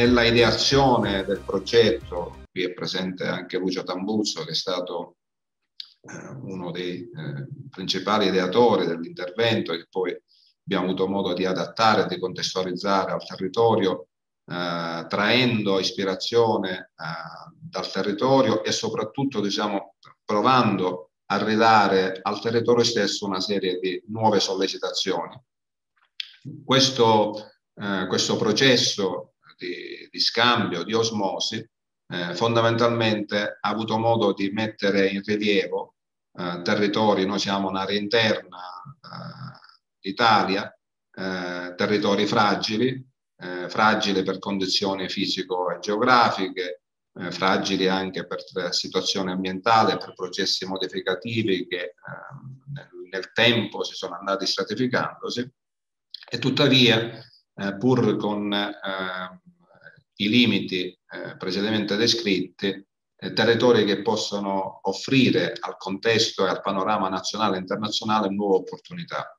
nella ideazione del progetto, qui è presente anche Lucio Tambuzzo che è stato eh, uno dei eh, principali ideatori dell'intervento che poi abbiamo avuto modo di adattare, di contestualizzare al territorio, eh, traendo ispirazione eh, dal territorio e soprattutto diciamo, provando a ridare al territorio stesso una serie di nuove sollecitazioni. Questo, eh, questo processo di, di scambio, di osmosi, eh, fondamentalmente ha avuto modo di mettere in rilievo eh, territori, noi siamo un'area interna d'Italia, eh, eh, territori fragili, eh, fragili per condizioni fisico e geografiche, fragili anche per situazione ambientale, per processi modificativi che ehm, nel tempo si sono andati stratificandosi e tuttavia eh, pur con eh, i limiti eh, precedentemente descritti, eh, territori che possono offrire al contesto e al panorama nazionale e internazionale nuove opportunità,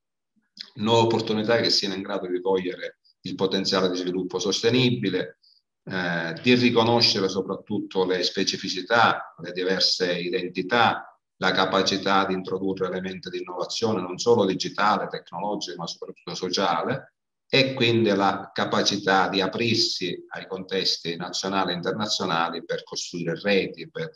nuove opportunità che siano in grado di cogliere il potenziale di sviluppo sostenibile, eh, di riconoscere soprattutto le specificità, le diverse identità, la capacità di introdurre elementi di innovazione non solo digitale, tecnologica, ma soprattutto sociale, e quindi la capacità di aprirsi ai contesti nazionali e internazionali per costruire reti, per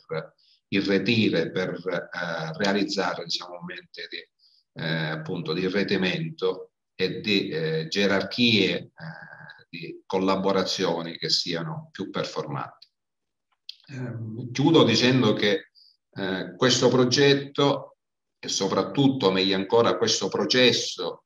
irretire, per eh, realizzare diciamo, momenti di, eh, appunto, di irretimento e di eh, gerarchie eh, di collaborazioni che siano più performanti. Ehm, chiudo dicendo che eh, questo progetto e soprattutto meglio ancora questo processo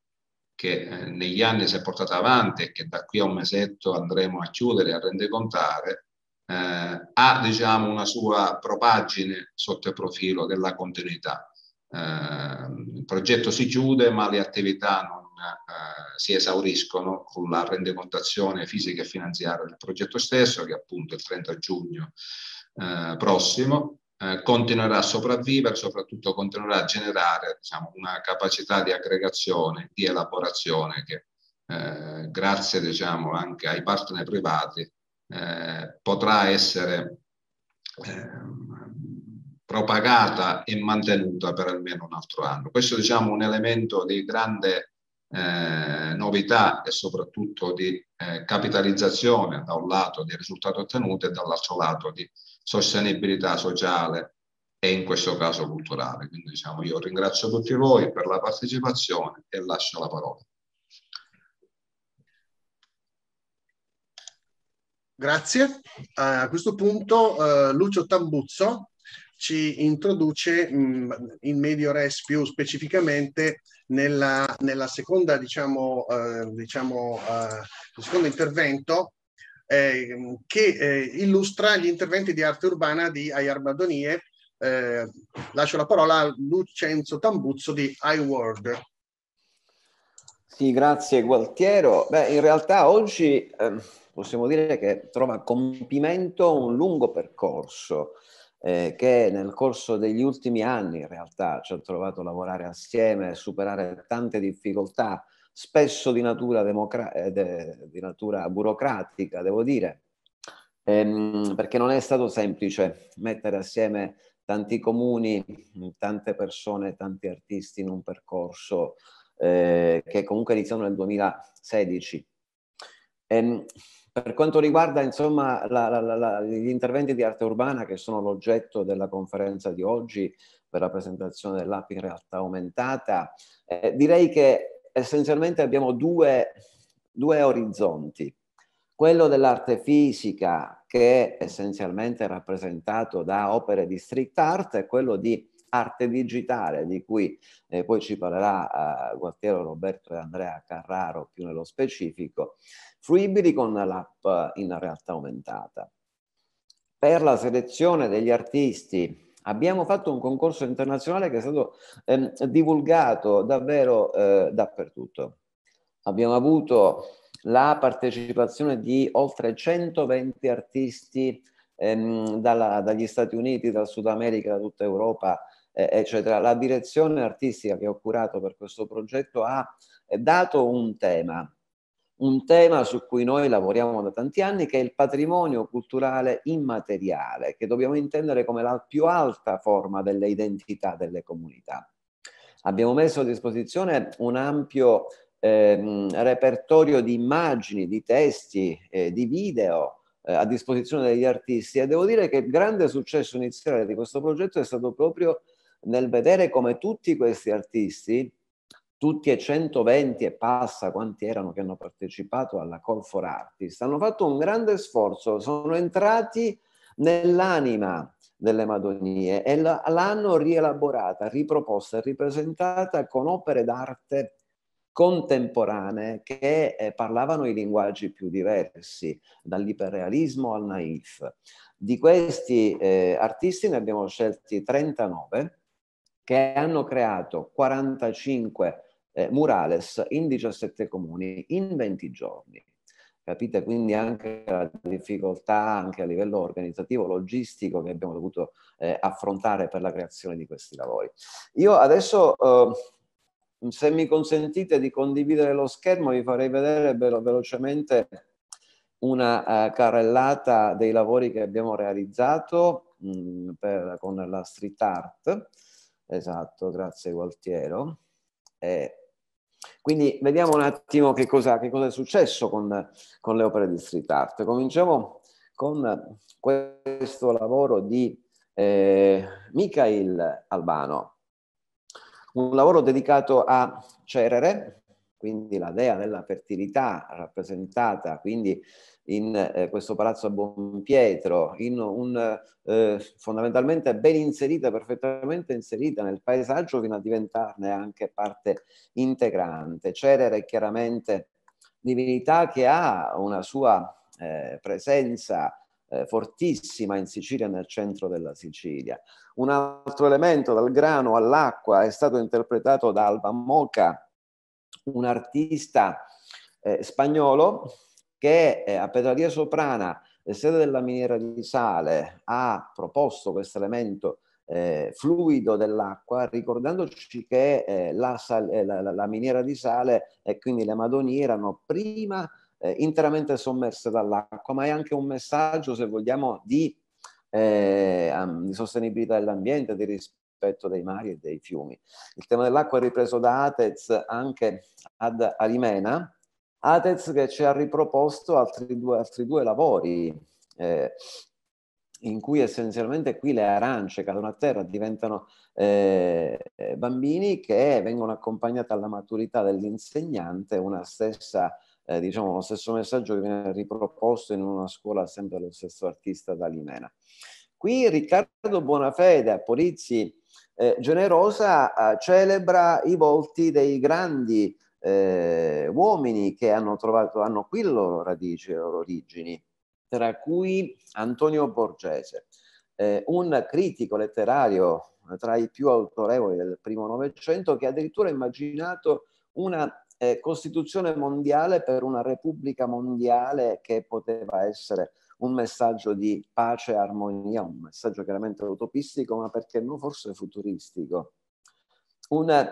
che eh, negli anni si è portata avanti e che da qui a un mesetto andremo a chiudere, a rendecontare, eh, ha diciamo, una sua propagine sotto il profilo della continuità. Eh, il progetto si chiude ma le attività non eh, si esauriscono con la rendecontazione fisica e finanziaria del progetto stesso che è appunto il 30 giugno eh, prossimo eh, continuerà a sopravvivere, soprattutto continuerà a generare diciamo, una capacità di aggregazione, di elaborazione che eh, grazie diciamo, anche ai partner privati eh, potrà essere ehm, propagata e mantenuta per almeno un altro anno. Questo diciamo, è un elemento di grande eh, novità e soprattutto di eh, capitalizzazione da un lato di risultato ottenuto e dall'altro lato di sostenibilità sociale e in questo caso culturale. Quindi diciamo, io ringrazio tutti voi per la partecipazione e lascio la parola. Grazie. A questo punto eh, Lucio Tambuzzo ci introduce mh, in Medio Res più specificamente nella, nella seconda, diciamo, eh, diciamo eh, secondo intervento Ehm, che eh, illustra gli interventi di arte urbana di Ayar Badonie. Eh, lascio la parola a Lucenzo Tambuzzo di iWorld. Sì, grazie Gualtiero. Beh, in realtà oggi ehm, possiamo dire che trova compimento un lungo percorso eh, che nel corso degli ultimi anni in realtà ci ha trovato lavorare assieme, superare tante difficoltà spesso di natura, democra- eh, de- di natura burocratica, devo dire, ehm, perché non è stato semplice mettere assieme tanti comuni, tante persone, tanti artisti in un percorso eh, che comunque è iniziato nel 2016. Ehm, per quanto riguarda insomma, la, la, la, gli interventi di arte urbana che sono l'oggetto della conferenza di oggi per la presentazione dell'app in realtà aumentata, eh, direi che essenzialmente abbiamo due, due orizzonti. Quello dell'arte fisica, che è essenzialmente rappresentato da opere di street art, e quello di arte digitale, di cui eh, poi ci parlerà eh, Gualtiero Roberto e Andrea Carraro più nello specifico, fruibili con l'app eh, in realtà aumentata. Per la selezione degli artisti Abbiamo fatto un concorso internazionale che è stato ehm, divulgato davvero eh, dappertutto. Abbiamo avuto la partecipazione di oltre 120 artisti ehm, dalla, dagli Stati Uniti, dal Sud America, da tutta Europa, eh, eccetera. La direzione artistica che ho curato per questo progetto ha eh, dato un tema un tema su cui noi lavoriamo da tanti anni, che è il patrimonio culturale immateriale, che dobbiamo intendere come la più alta forma delle identità delle comunità. Abbiamo messo a disposizione un ampio eh, repertorio di immagini, di testi, eh, di video eh, a disposizione degli artisti e devo dire che il grande successo iniziale di questo progetto è stato proprio nel vedere come tutti questi artisti tutti e 120 e passa quanti erano che hanno partecipato alla Call for Artists, hanno fatto un grande sforzo, sono entrati nell'anima delle Madonie e l'hanno rielaborata, riproposta, e ripresentata con opere d'arte contemporanee che eh, parlavano i linguaggi più diversi, dall'iperrealismo al naif. Di questi eh, artisti ne abbiamo scelti 39 che hanno creato 45 eh, murales in 17 comuni in 20 giorni. Capite quindi anche la difficoltà anche a livello organizzativo, logistico che abbiamo dovuto eh, affrontare per la creazione di questi lavori. Io adesso, eh, se mi consentite di condividere lo schermo, vi farei vedere velo velocemente una eh, carrellata dei lavori che abbiamo realizzato mh, mm, per, con la street art. Esatto, grazie Gualtiero. Eh, quindi vediamo un attimo che cosa, che cosa è successo con, con, le opere di street art. Cominciamo con questo lavoro di eh, Mikhail Albano, un lavoro dedicato a Cerere, quindi la dea della fertilità rappresentata quindi in eh, questo palazzo a Bonpietro, in un, eh, fondamentalmente ben inserita, perfettamente inserita nel paesaggio fino a diventarne anche parte integrante. Cerere è chiaramente divinità che ha una sua eh, presenza eh, fortissima in Sicilia, nel centro della Sicilia. Un altro elemento, dal grano all'acqua, è stato interpretato da Alba Moca, un artista eh, spagnolo che eh, a Petraria Soprana, sede della miniera di sale, ha proposto questo elemento eh, fluido dell'acqua, ricordandoci che eh, la, sale, eh, la, la, la, miniera di sale e quindi le Madonie erano prima eh, interamente sommerse dall'acqua, ma è anche un messaggio, se vogliamo, di, eh, di sostenibilità dell'ambiente, di rispetto dei mari e dei fiumi. Il tema dell'acqua è ripreso da Atez anche ad Alimena, Adez che ci ha riproposto altri due, altri due lavori, eh, in cui essenzialmente qui le arance cadono a terra, diventano eh, bambini che vengono accompagnati alla maturità dell'insegnante, una stessa, eh, diciamo, lo stesso messaggio che viene riproposto in una scuola sempre dallo stesso artista Dalimena. Qui Riccardo Bonafede a Polizzi eh, Generosa eh, celebra i volti dei grandi eh, uomini che hanno trovato, hanno qui le loro radici, le loro origini, tra cui Antonio Borgese, eh, un critico letterario tra i più autorevoli del primo Novecento che addirittura ha immaginato una eh, Costituzione mondiale per una Repubblica mondiale che poteva essere un messaggio di pace e armonia, un messaggio chiaramente utopistico, ma perché non forse futuristico. Un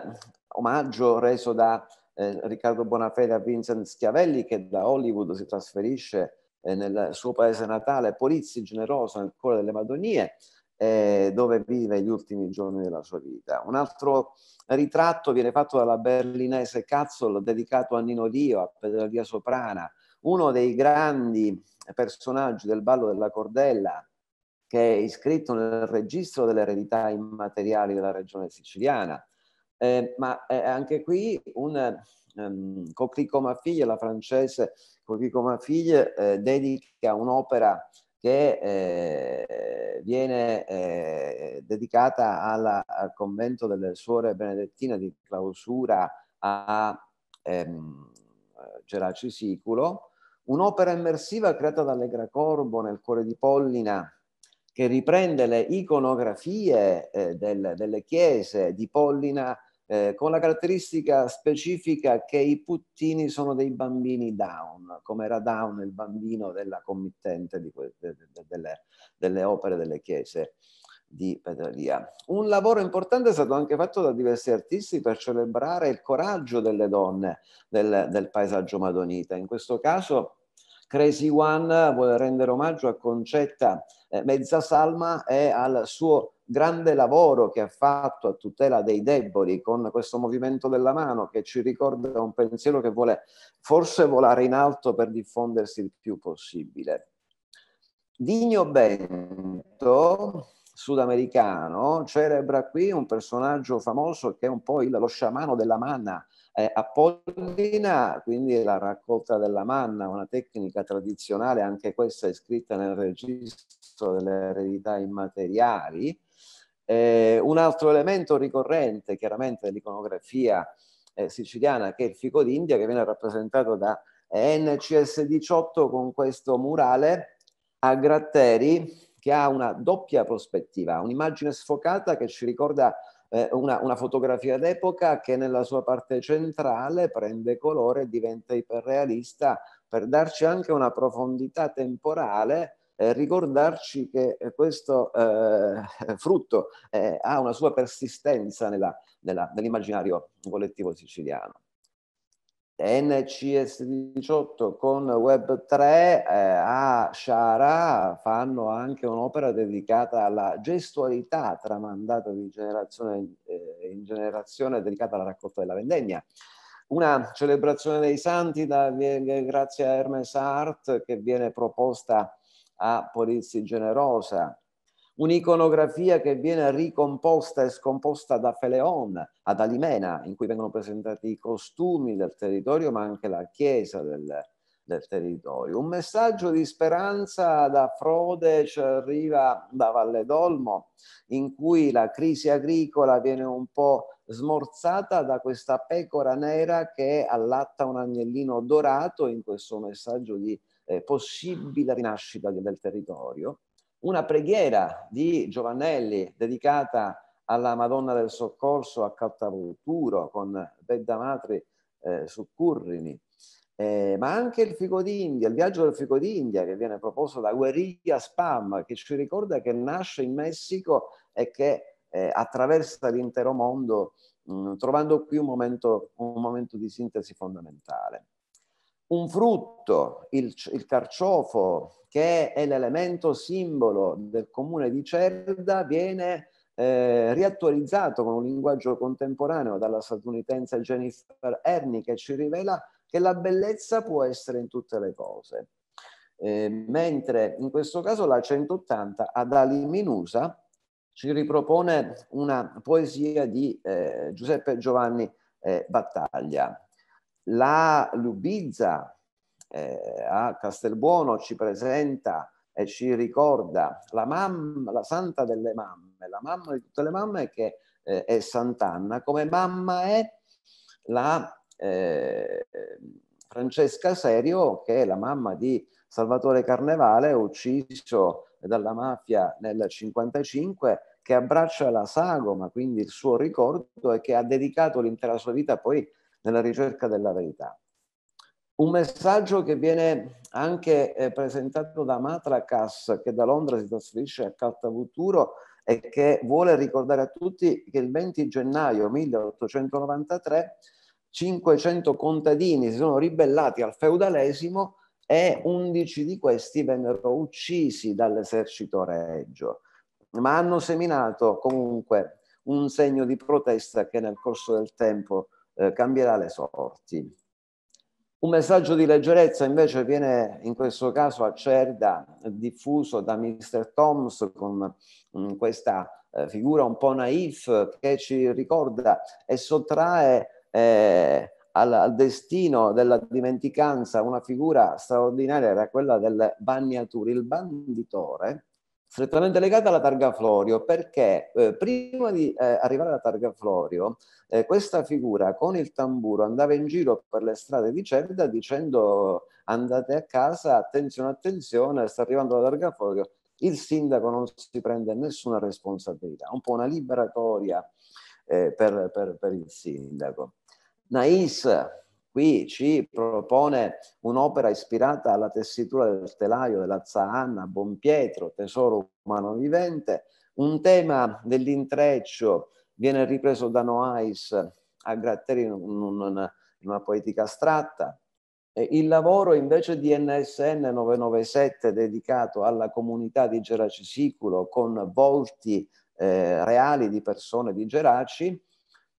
omaggio reso da eh, Riccardo Bonafede a Vincent Schiavelli che da Hollywood si trasferisce eh, nel suo paese natale, Polizzi Generoso, nel cuore delle Madonie, eh, dove vive gli ultimi giorni della sua vita. Un altro ritratto viene fatto dalla berlinese Cazzol dedicato a Nino Dio, a Pedralia Soprana, uno dei grandi personaggi del ballo della cordella che è iscritto nel registro delle eredità immateriali della regione siciliana eh, ma eh, anche qui un um, ehm, Coquelicot Mafiglie, la francese Coquelicot Mafiglie, eh, dedica un'opera che eh, viene eh, dedicata alla, al convento delle suore benedettine di clausura a ehm, Geraci Siculo, un'opera immersiva creata da Allegra Corbo nel cuore di Pollina che riprende le iconografie eh, del, delle chiese di Pollina eh, con la caratteristica specifica che i puttini sono dei bambini down, come era down il bambino della committente que- de- de- delle, delle opere delle chiese di Pedalia. Un lavoro importante è stato anche fatto da diversi artisti per celebrare il coraggio delle donne del, del paesaggio madonita. In questo caso Crazy One vuole rendere omaggio a Concetta eh, Mezzasalma e al suo grande lavoro che ha fatto a tutela dei deboli con questo movimento della mano che ci ricorda un pensiero che vuole forse volare in alto per diffondersi il più possibile. Digno Bento, sudamericano, celebra qui un personaggio famoso che è un po' il, lo sciamano della manna, eh, Apollina, quindi la raccolta della manna, una tecnica tradizionale, anche questa è scritta nel registro delle eredità immateriali, eh, un altro elemento ricorrente chiaramente dell'iconografia eh, siciliana che è il fico d'India che viene rappresentato da NCS 18 con questo murale a gratteri che ha una doppia prospettiva, un'immagine sfocata che ci ricorda eh, una, una, fotografia d'epoca che nella sua parte centrale prende colore e diventa iperrealista per darci anche una profondità temporale eh, ricordarci che eh, questo eh, frutto eh, ha una sua persistenza nell'immaginario collettivo siciliano. NCS18 con Web3 eh, a Sciara fanno anche un'opera dedicata alla gestualità tramandata di generazione eh, in generazione dedicata alla raccolta della vendemmia. Una celebrazione dei santi da, eh, grazie a Hermes Art che viene proposta a Polizzi Generosa, un'iconografia che viene ricomposta e scomposta da Feleon ad Alimena, in cui vengono presentati i costumi del territorio, ma anche la chiesa del, del territorio. Un messaggio di speranza da Frode ci arriva da Valle d'Olmo, in cui la crisi agricola viene un po' smorzata da questa pecora nera che allatta un agnellino dorato in questo messaggio di eh, possibile rinascita del territorio, una preghiera di Giovannelli dedicata alla Madonna del Soccorso a Caltavuturo con Bedda Matri eh, su Currini, eh, ma anche il fico d'India, il viaggio del fico d'India che viene proposto da Guerriglia Spam, che ci ricorda che nasce in Messico e che eh, attraversa l'intero mondo, mh, mm, trovando qui un momento, un momento di sintesi fondamentale un frutto, il, il carciofo, che è l'elemento simbolo del comune di Cerda, viene eh, riattualizzato con un linguaggio contemporaneo dalla statunitense Jennifer Ernie che ci rivela che la bellezza può essere in tutte le cose. Eh, mentre in questo caso la 180 ad Ali Minusa ci ripropone una poesia di eh, Giuseppe Giovanni eh, Battaglia. La Lubizza eh, a Castelbuono ci presenta e ci ricorda la mamma, la santa delle mamme, la mamma di tutte le mamme che eh, è Sant'Anna, come mamma è la eh, Francesca Serio, che è la mamma di Salvatore Carnevale, ucciso dalla mafia nel 1955, che abbraccia la sagoma, quindi il suo ricordo, e che ha dedicato l'intera sua vita poi nella ricerca della verità. Un messaggio che viene anche eh, presentato da Matracas, che da Londra si trasferisce a Caltavuturo e che vuole ricordare a tutti che il 20 gennaio 1893 500 contadini si sono ribellati al feudalesimo e 11 di questi vennero uccisi dall'esercito reggio, ma hanno seminato comunque un segno di protesta che nel corso del tempo eh, cambierà le sorti. Un messaggio di leggerezza invece viene in questo caso a Cerda diffuso da Mr. Toms con mm, questa eh, figura un po' naif che ci ricorda e sottrae eh, al, al, destino della dimenticanza una figura straordinaria era quella del bagnature, il banditore strettamente legata alla targa Florio perché eh, prima di eh, arrivare alla targa Florio eh, questa figura con il tamburo andava in giro per le strade di Cerda dicendo andate a casa, attenzione, attenzione, sta arrivando la targa Florio. Il sindaco non si prende nessuna responsabilità, un po' una liberatoria eh, per, per, per il sindaco. Nais qui ci propone un'opera ispirata alla tessitura del telaio della Zahanna, Bonpietro, tesoro umano vivente. Un tema dell'intreccio viene ripreso da Noais a Gratteri in una, in una poetica astratta. Il lavoro invece di NSN 997 dedicato alla comunità di Geraci Siculo con volti eh, reali di persone di Geraci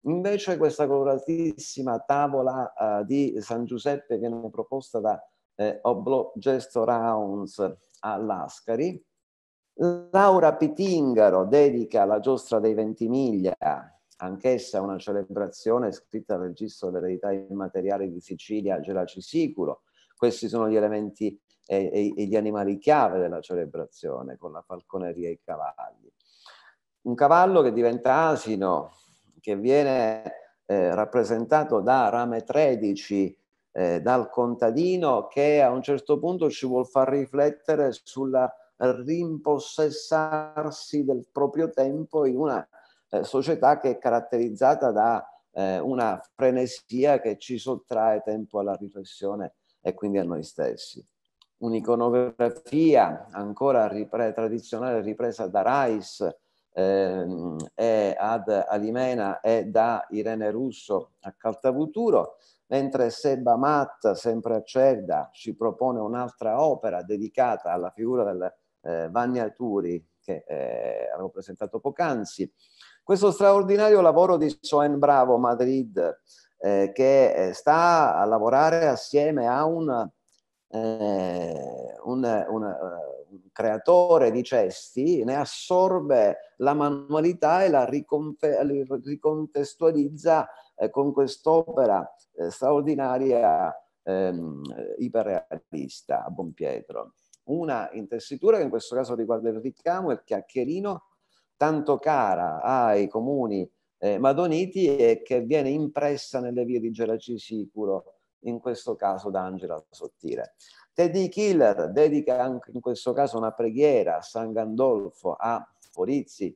Invece questa coloratissima tavola eh, di San Giuseppe viene proposta da eh, Oblo Gesto Rounds a Lascari. Laura Pitingaro dedica la giostra dei Ventimiglia, anch'essa una celebrazione scritta al registro dell'eredità immateriale di Sicilia, Gelacisiculo. Questi sono gli elementi e, e, e gli animali chiave della celebrazione, con la falconeria e i cavalli. Un cavallo che diventa asino, che viene eh, rappresentato da rame 13 eh, dal contadino che a un certo punto ci vuol far riflettere sulla rimpossessarsi del proprio tempo in una eh, società che è caratterizzata da eh, una frenesia che ci sottrae tempo alla riflessione e quindi a noi stessi. Un'iconografia ancora ripre- tradizionale ripresa da Rice ehm, è ad Alimena e da Irene Russo a Caltavuturo, mentre Seba Matt, sempre a Cerda, ci propone un'altra opera dedicata alla figura del eh, Vannia che eh, avevo presentato poc'anzi. Questo straordinario lavoro di Soen Bravo Madrid eh, che eh, sta a lavorare assieme a un, eh, un, un eh, creatore di cesti ne assorbe la manualità e la ricontestualizza eh, con quest'opera eh, straordinaria ehm, iperrealista a Bonpietro. Una intessitura che in questo caso riguarda il ricamo e il chiacchierino, tanto cara ai comuni eh, madoniti e che viene impressa nelle vie di Geraci Sicuro in questo caso da Angela Sottile. Teddy Killer dedica anche in questo caso una preghiera a San Gandolfo, a Forizi,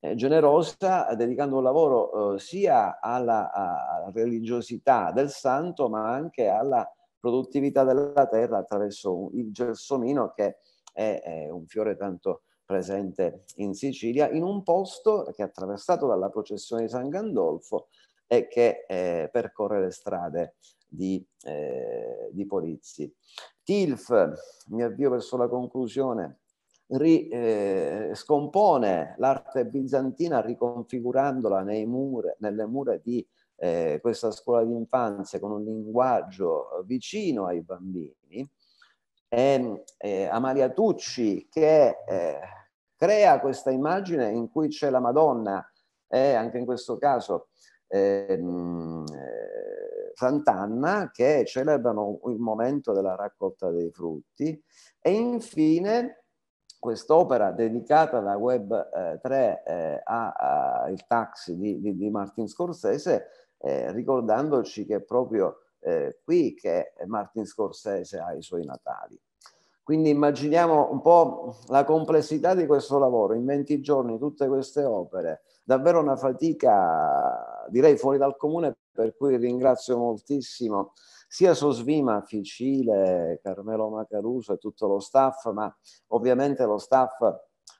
eh, generosa, dedicando un lavoro eh, sia alla, alla religiosità del santo, ma anche alla produttività della terra attraverso il gelsomino che è, è un fiore tanto presente in Sicilia, in un posto che è attraversato dalla processione di San Gandolfo e che eh, percorre le strade di, eh, di Polizzi. TILF, mi avvio verso la conclusione, ri, eh, scompone l'arte bizantina riconfigurandola mure, nelle mura di eh, questa scuola di infanzia con un linguaggio vicino ai bambini. E, eh, Amalia Tucci che eh, crea questa immagine in cui c'è la Madonna e anche in questo caso mh, ehm, Sant'Anna che celebrano il momento della raccolta dei frutti e infine quest'opera dedicata da Web 3 al taxi di, di, di, Martin Scorsese eh, ricordandoci che è proprio eh, qui che Martin Scorsese ha i suoi natali. Quindi immaginiamo un po' la complessità di questo lavoro, in 20 giorni tutte queste opere, davvero una fatica direi fuori dal comune per cui ringrazio moltissimo sia Sosvima, Ficile, Carmelo Macaruso e tutto lo staff, ma ovviamente lo staff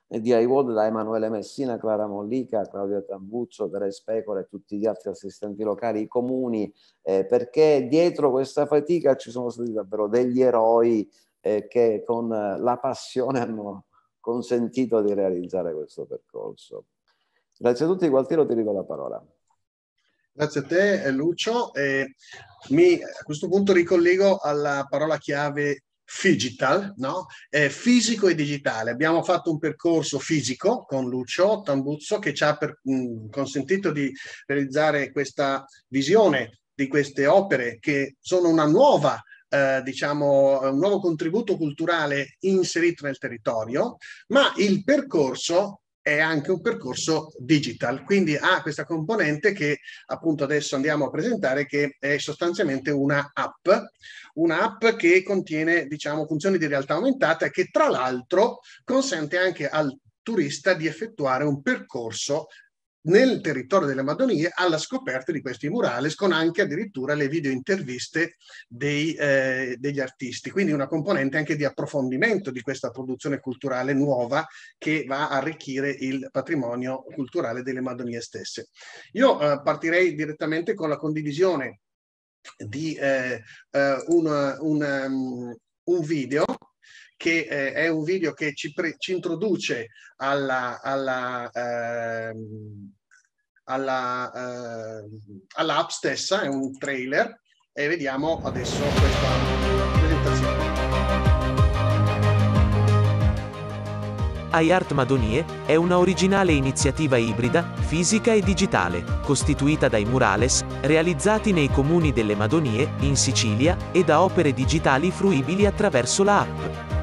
di iWord da Emanuele Messina, Clara Mollica, Claudio Tambuzzo, Teres Pecora e tutti gli altri assistenti locali, i comuni, eh, perché dietro questa fatica ci sono stati davvero degli eroi eh, che con la passione hanno consentito di realizzare questo percorso. Grazie a tutti, Gualtiero ti ridò la parola. Grazie a te eh, Lucio. E mi, a questo punto ricollego alla parola chiave digital, no? eh, fisico e digitale. Abbiamo fatto un percorso fisico con Lucio Tambuzzo che ci ha per, mh, mm, consentito di realizzare questa visione di queste opere che sono una nuova eh, diciamo, un nuovo contributo culturale inserito nel territorio, ma il percorso è anche un percorso digital, quindi ha questa componente che appunto adesso andiamo a presentare che è sostanzialmente una app, un'app che contiene diciamo funzioni di realtà aumentata che tra l'altro consente anche al turista di effettuare un percorso nel territorio delle Madonie alla scoperta di questi murales con anche addirittura le video interviste dei, eh, degli artisti, quindi una componente anche di approfondimento di questa produzione culturale nuova che va a arricchire il patrimonio culturale delle Madonie stesse. Io eh, partirei direttamente con la condivisione di eh, eh un, un, um, un video che eh, è un video che ci, pre- ci introduce alla, alla, eh, alla, ehm, all'app stessa, è un trailer e vediamo adesso questa presentazione. iArt Madonie è una originale iniziativa ibrida, fisica e digitale, costituita dai murales, realizzati nei comuni delle Madonie, in Sicilia, e da opere digitali fruibili attraverso la app.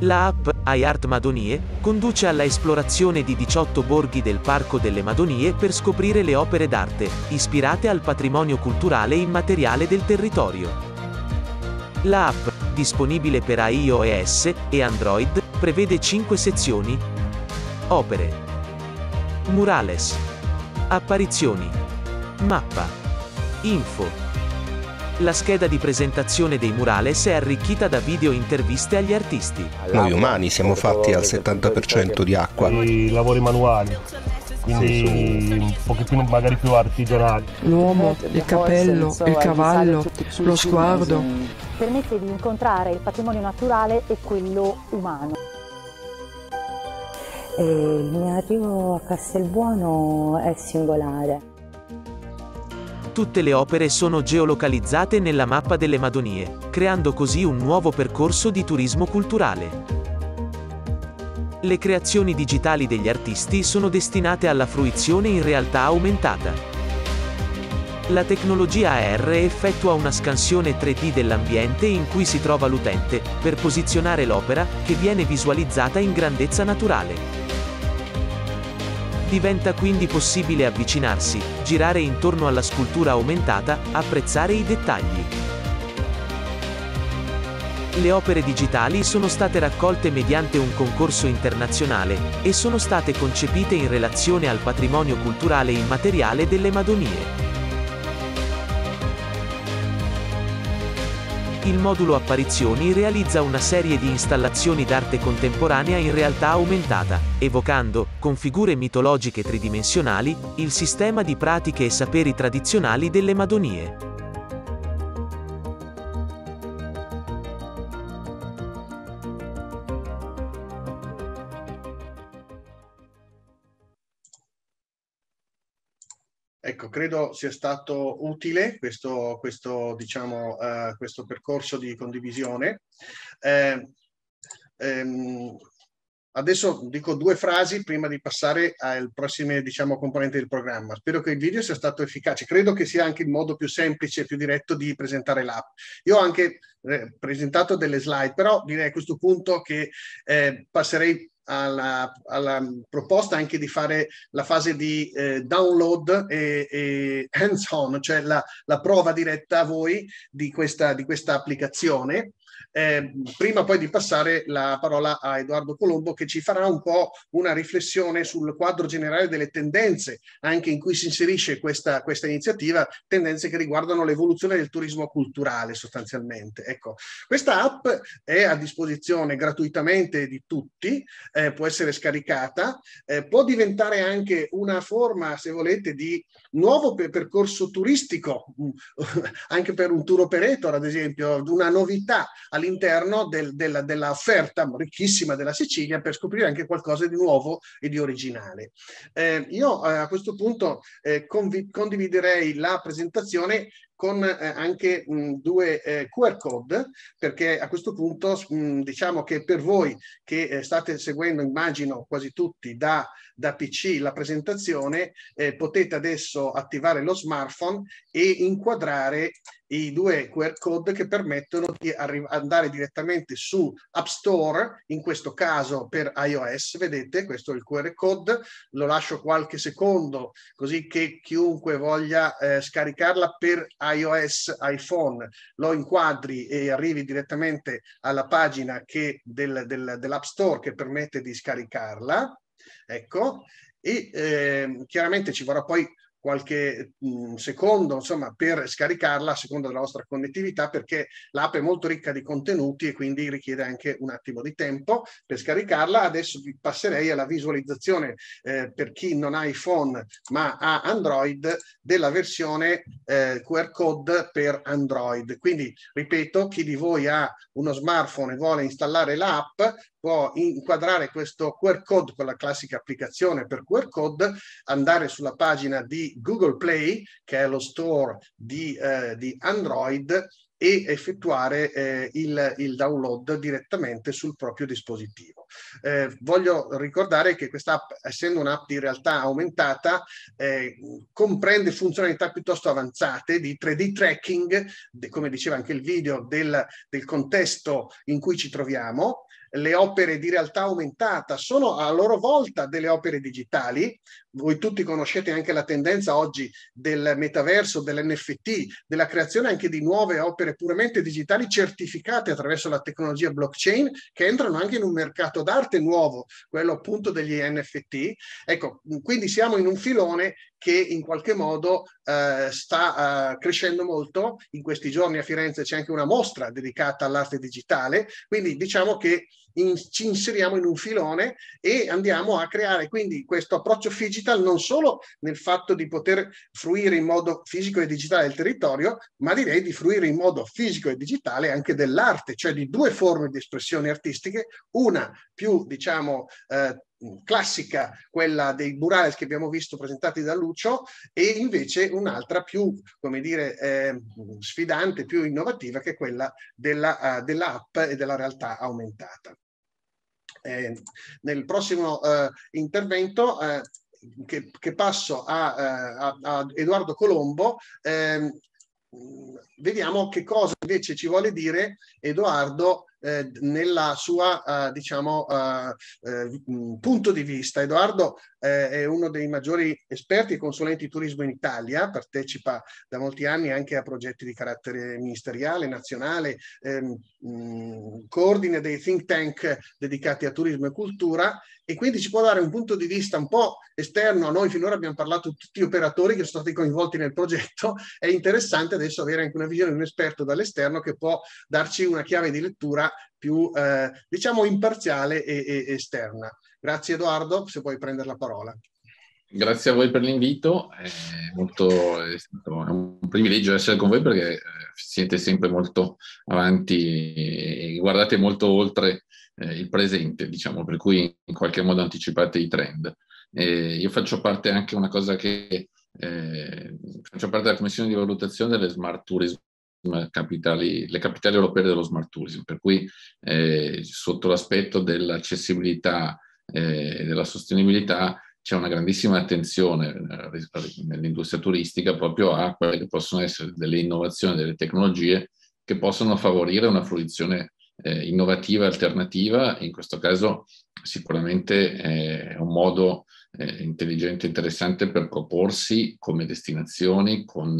La app iArt Madonie conduce alla esplorazione di 18 borghi del Parco delle Madonie per scoprire le opere d'arte, ispirate al patrimonio culturale immateriale del territorio. La app, disponibile per iOS e Android, prevede 5 sezioni. Opere. Murales. Apparizioni. Mappa. Info. La scheda di presentazione dei murales è arricchita da video interviste agli artisti. Noi umani siamo fatti al 70% di acqua. I lavori manuali, quindi un pochettino magari più artigianali. L'uomo, il capello, il cavallo, lo sguardo. Permette di incontrare il patrimonio naturale e quello umano. E eh, il mio arrivo a Castelbuono è singolare. Tutte le opere sono geolocalizzate nella mappa delle Madonie, creando così un nuovo percorso di turismo culturale. Le creazioni digitali degli artisti sono destinate alla fruizione in realtà aumentata. La tecnologia AR effettua una scansione 3D dell'ambiente in cui si trova l'utente, per posizionare l'opera, che viene visualizzata in grandezza naturale. Diventa quindi possibile avvicinarsi, girare intorno alla scultura aumentata, apprezzare i dettagli. Le opere digitali sono state raccolte mediante un concorso internazionale e sono state concepite in relazione al patrimonio culturale immateriale delle Madonie. il modulo Apparizioni realizza una serie di installazioni d'arte contemporanea in realtà aumentata, evocando, con figure mitologiche tridimensionali, il sistema di pratiche e saperi tradizionali delle Madonie. credo sia stato utile questo, questo, diciamo, eh, questo percorso di condivisione. Eh, ehm, adesso dico due frasi prima di passare al prossimo diciamo, componente del programma. Spero che il video sia stato efficace. Credo che sia anche il modo più semplice e più diretto di presentare l'app. Io ho anche eh, presentato delle slide, però direi a questo punto che eh, passerei alla, alla, proposta anche di fare la fase di eh, download e, e hands-on, cioè la, la, prova diretta a voi di questa, di questa applicazione Ehm, prima poi di passare la parola a Edoardo Colombo che ci farà un po' una riflessione sul quadro generale delle tendenze anche in cui si inserisce questa, questa iniziativa, tendenze che riguardano l'evoluzione del turismo culturale sostanzialmente. Ecco, questa app è a disposizione gratuitamente di tutti, eh, può essere scaricata, eh, può diventare anche una forma, se volete, di nuovo per percorso turistico, anche per un tour operator ad esempio, una novità a all'interno del, della, dell'offerta ricchissima della Sicilia per scoprire anche qualcosa di nuovo e di originale. Eh, io eh, a questo punto eh, convi- condividerei la presentazione con eh, anche mh, mm, due eh, QR code, perché a questo punto mh, mm, diciamo che per voi che eh, state seguendo, immagino quasi tutti, da, da PC la presentazione, eh, potete adesso attivare lo smartphone e inquadrare i due QR code che permettono di andare direttamente su App Store, in questo caso per iOS, vedete questo è il QR code, lo lascio qualche secondo così che chiunque voglia eh, scaricarla per iOS, iPhone, lo inquadri e arrivi direttamente alla pagina che del, del, dell'App Store che permette di scaricarla. Ecco, e eh, chiaramente ci vorrà poi qualche mh, mm, secondo, insomma, per scaricarla a seconda della vostra connettività, perché l'app è molto ricca di contenuti e quindi richiede anche un attimo di tempo per scaricarla. Adesso vi passerei alla visualizzazione eh, per chi non ha iPhone ma ha Android della versione eh, QR code per Android. Quindi, ripeto, chi di voi ha uno smartphone e vuole installare l'app può inquadrare questo QR code con la classica applicazione per QR code, andare sulla pagina di Google Play, che è lo store di, eh, di Android, e effettuare eh, il, il, download direttamente sul proprio dispositivo. Eh, voglio ricordare che questa app, essendo un'app di realtà aumentata, eh, comprende funzionalità piuttosto avanzate di 3D tracking, de, come diceva anche il video, del, del contesto in cui ci troviamo, le opere di realtà aumentata, sono a loro volta delle opere digitali. Voi tutti conoscete anche la tendenza oggi del metaverso, dell'NFT, della creazione anche di nuove opere puramente digitali certificate attraverso la tecnologia blockchain che entrano anche in un mercato d'arte nuovo, quello appunto degli NFT. Ecco, quindi siamo in un filone che in qualche modo eh, sta eh, crescendo molto. In questi giorni a Firenze c'è anche una mostra dedicata all'arte digitale, quindi diciamo che in, ci inseriamo in un filone e andiamo a creare quindi questo approccio digital non solo nel fatto di poter fruire in modo fisico e digitale del territorio, ma direi di fruire in modo fisico e digitale anche dell'arte, cioè di due forme di espressioni artistiche, una più diciamo eh, classica, quella dei murales che abbiamo visto presentati da Lucio, e invece un'altra più, come dire, eh, sfidante, più innovativa, che è quella della, uh, dell'app e della realtà aumentata eh, nel prossimo eh, intervento eh, che, che, passo a, eh, a, a Edoardo Colombo, ehm, vediamo che cosa invece ci vuole dire Edoardo eh, nella sua, eh, diciamo, eh, eh, mm, punto di vista. Edoardo eh, è uno dei maggiori esperti e consulenti di turismo in Italia, partecipa da molti anni anche a progetti di carattere ministeriale, nazionale, ehm, mm, coordina dei think tank dedicati a turismo e cultura e quindi ci può dare un punto di vista un po' esterno a noi. Finora abbiamo parlato di tutti gli operatori che sono stati coinvolti nel progetto. È interessante adesso avere anche una visione di un esperto dall'esterno che può darci una chiave di lettura più eh, diciamo imparziale e, e esterna. Grazie Edoardo, se puoi prendere la parola. Grazie a voi per l'invito, è, molto, è, stato, un privilegio essere con voi perché eh, siete sempre molto avanti e guardate molto oltre eh, il presente, diciamo, per cui in qualche modo anticipate i trend. Eh, io faccio parte anche una cosa che eh, faccio parte della commissione di valutazione delle Smart Tourism eh, capitali, le capitali europee dello smart tourism, per cui eh, sotto l'aspetto dell'accessibilità eh, e eh, della sostenibilità c'è una grandissima attenzione eh, nell'industria turistica proprio a quelle che possono essere delle innovazioni, delle tecnologie che possono favorire una fruizione eh, innovativa, alternativa, in questo caso sicuramente è un modo intelligente e interessante per proporsi come destinazioni con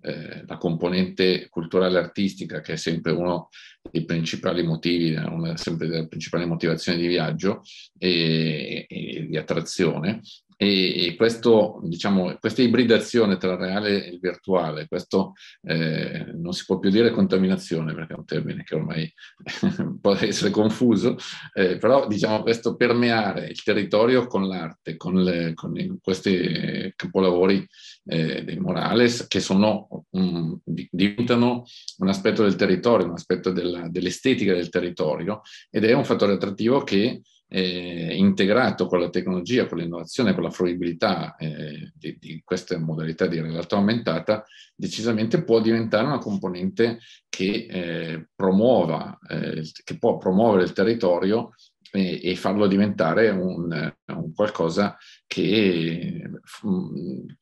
eh, la componente culturale artistica, che è sempre uno dei principali motivi, una sempre delle principali motivazioni di viaggio e, e di attrazione, e, questo, diciamo, questa ibridazione tra il reale e il virtuale, questo eh, non si può più dire contaminazione perché è un termine che ormai può essere confuso, eh, però diciamo questo permeare il territorio con l'arte, con, le, con questi capolavori eh, dei Morales che sono, um, diventano un aspetto del territorio, un aspetto della, dell'estetica del territorio ed è un fattore attrattivo che eh, integrato con la tecnologia, con l'innovazione, con la fruibilità eh, di, di queste modalità di realtà aumentata, decisamente può diventare una componente che, eh, promuova, eh, che può promuovere il territorio e, e farlo diventare un, un, qualcosa che